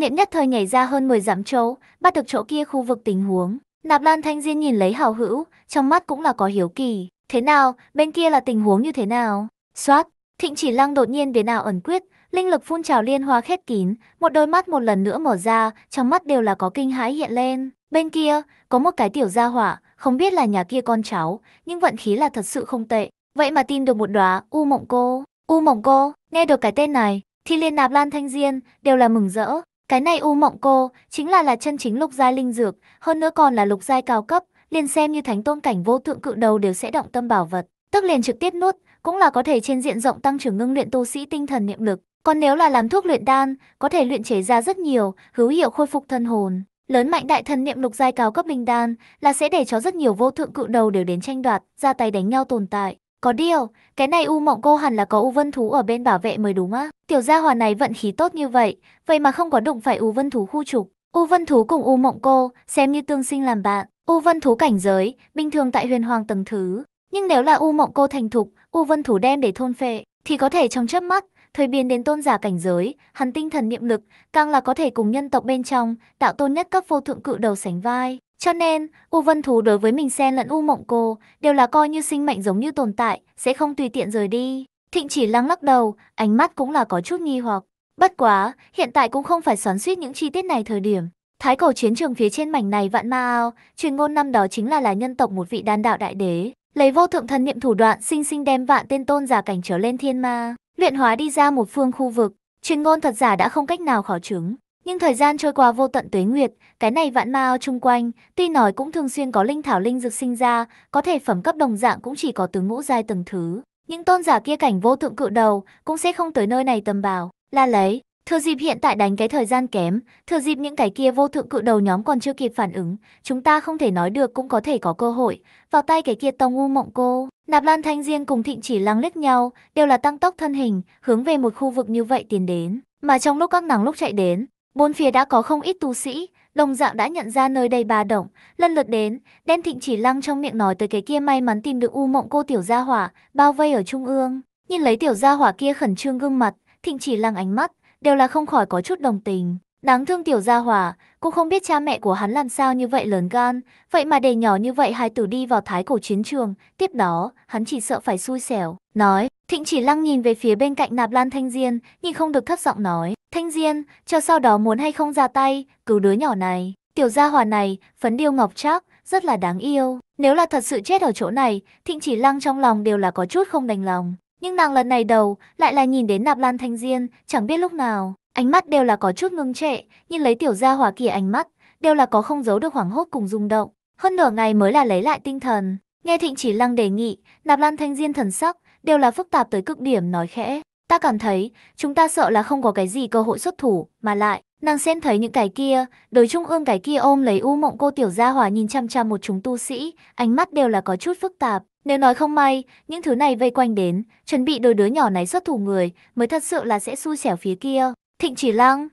niệm nhất thời nhảy ra hơn 10 dặm chỗ, bắt được chỗ kia khu vực tình huống. Nạp Lan Thanh Diên nhìn lấy hào hữu, trong mắt cũng là có hiếu kỳ. Thế nào, bên kia là tình huống như thế nào? Xoát, Thịnh chỉ lăng đột nhiên biến ảo ẩn quyết, linh lực phun trào liên hoa khét kín, một đôi mắt một lần nữa mở ra, trong mắt đều là có kinh hãi hiện lên. Bên kia, có một cái tiểu gia hỏa, không biết là nhà kia con cháu, nhưng vận khí là thật sự không tệ. Vậy mà tin được một đóa U Mộng Cô. U Mộng Cô, nghe được cái tên này, thì liên nạp Lan Thanh Diên, đều là mừng rỡ. Cái này U Mộng Cô, chính là là chân chính lục giai linh dược, hơn nữa còn là lục giai cao cấp, liền xem như thánh tôn cảnh vô thượng cự đầu đều sẽ động tâm bảo vật. Tức liền trực tiếp nuốt, cũng là có thể trên diện rộng tăng trưởng ngưng luyện tu sĩ tinh thần niệm lực. Còn nếu là làm thuốc luyện đan, có thể luyện chế ra rất nhiều, hữu hiệu khôi phục thân hồn. Lớn mạnh đại thần niệm lục giai cao cấp linh đan là sẽ để cho rất nhiều vô thượng cự đầu đều đến tranh đoạt, ra tay đánh nhau tồn tại. Có điều, cái này U Mộng cô hẳn là có U Vân Thú ở bên bảo vệ mới đúng á. Tiểu gia hòa này vận khí tốt như vậy, vậy mà không có đụng phải U Vân Thú khu trục. U Vân Thú cùng U Mộng cô xem như tương sinh làm bạn. U Vân Thú cảnh giới, bình thường tại huyền hoàng tầng thứ, nhưng nếu là U Mộng Cô thành thục, U Vân Thủ đem để thôn phệ, thì có thể trong chớp mắt, thời biến đến tôn giả cảnh giới, hắn tinh thần niệm lực, càng là có thể cùng nhân tộc bên trong, tạo tôn nhất cấp vô thượng cự đầu sánh vai. Cho nên, U Vân Thú đối với mình xen lẫn U Mộng Cô, đều là coi như sinh mệnh giống như tồn tại, sẽ không tùy tiện rời đi. Thịnh chỉ lăng lắc đầu, ánh mắt cũng là có chút nghi hoặc. Bất quá, hiện tại cũng không phải xoắn suýt những chi tiết này thời điểm. Thái cổ chiến trường phía trên mảnh này vạn ma ao, truyền ngôn năm đó chính là là nhân tộc một vị đan đạo đại đế, lấy vô thượng thần niệm thủ đoạn sinh sinh đem vạn tên tôn giả cảnh trở lên thiên ma, luyện hóa đi ra một phương khu vực, truyền ngôn thật giả đã không cách nào khó chứng. Nhưng thời gian trôi qua vô tận tuế nguyệt, cái này vạn ma ao chung quanh, tuy nói cũng thường xuyên có linh thảo linh dược sinh ra, có thể phẩm cấp đồng dạng cũng chỉ có tướng ngũ giai từng thứ. Những tôn giả kia cảnh vô thượng cự đầu cũng sẽ không tới nơi này tầm bảo, la lấy, Thừa dịp hiện tại đánh cái thời gian kém, thừa dịp những cái kia vô thượng cự đầu nhóm còn chưa kịp phản ứng, chúng ta không thể nói được cũng có thể có cơ hội, vào tay cái kia tông ngu mộng cô. Nạp Lan Thanh Diên cùng Thịnh Chỉ lăng lít nhau, đều là tăng tốc thân hình, hướng về một khu vực như vậy tiến đến. Mà trong lúc các nàng lúc chạy đến, bốn phía đã có không ít tu sĩ, đồng dạng đã nhận ra nơi đây bà động, lần lượt đến, đem Thịnh Chỉ lăng trong miệng nói tới cái kia may mắn tìm được u mộng cô tiểu gia hỏa, bao vây ở trung ương. Nhìn lấy tiểu gia hỏa kia khẩn trương gương mặt, Thịnh Chỉ lăng ánh mắt, đều là không khỏi có chút đồng tình. Đáng thương tiểu gia hỏa, cũng không biết cha mẹ của hắn làm sao như vậy lớn gan, vậy mà để nhỏ như vậy hai tử đi vào thái cổ chiến trường, tiếp đó, hắn chỉ sợ phải xui xẻo. Nói, Thịnh chỉ lăng nhìn về phía bên cạnh nạp lan Thanh Diên, nhưng không được thấp giọng nói, Thanh Diên, cho sau đó muốn hay không ra tay, cứu đứa nhỏ này. Tiểu gia hỏa này, phấn điêu ngọc trác rất là đáng yêu. Nếu là thật sự chết ở chỗ này, Thịnh chỉ lăng trong lòng đều là có chút không đành lòng. Nhưng nàng lần này đầu lại là nhìn đến nạp lan thanh diên, chẳng biết lúc nào. Ánh mắt đều là có chút ngưng trệ, nhìn lấy tiểu gia hỏa kia ánh mắt, đều là có không giấu được hoảng hốt cùng rung động. Hơn nửa ngày mới là lấy lại tinh thần. Nghe Thịnh Chỉ Lăng đề nghị, Nạp Lan Thanh Diên thần sắc đều là phức tạp tới cực điểm nói khẽ, ta cảm thấy chúng ta sợ là không có cái gì cơ hội xuất thủ, mà lại nàng xem thấy những cái kia, đối trung ương cái kia ôm lấy u mộng cô tiểu gia hỏa nhìn chăm chăm một chúng tu sĩ, ánh mắt đều là có chút phức tạp, nếu nói không may, những thứ này vây quanh đến, chuẩn bị đôi đứa nhỏ này xuất thủ người, mới thật sự là sẽ xui xẻo phía kia. Thịnh chỉ lăng,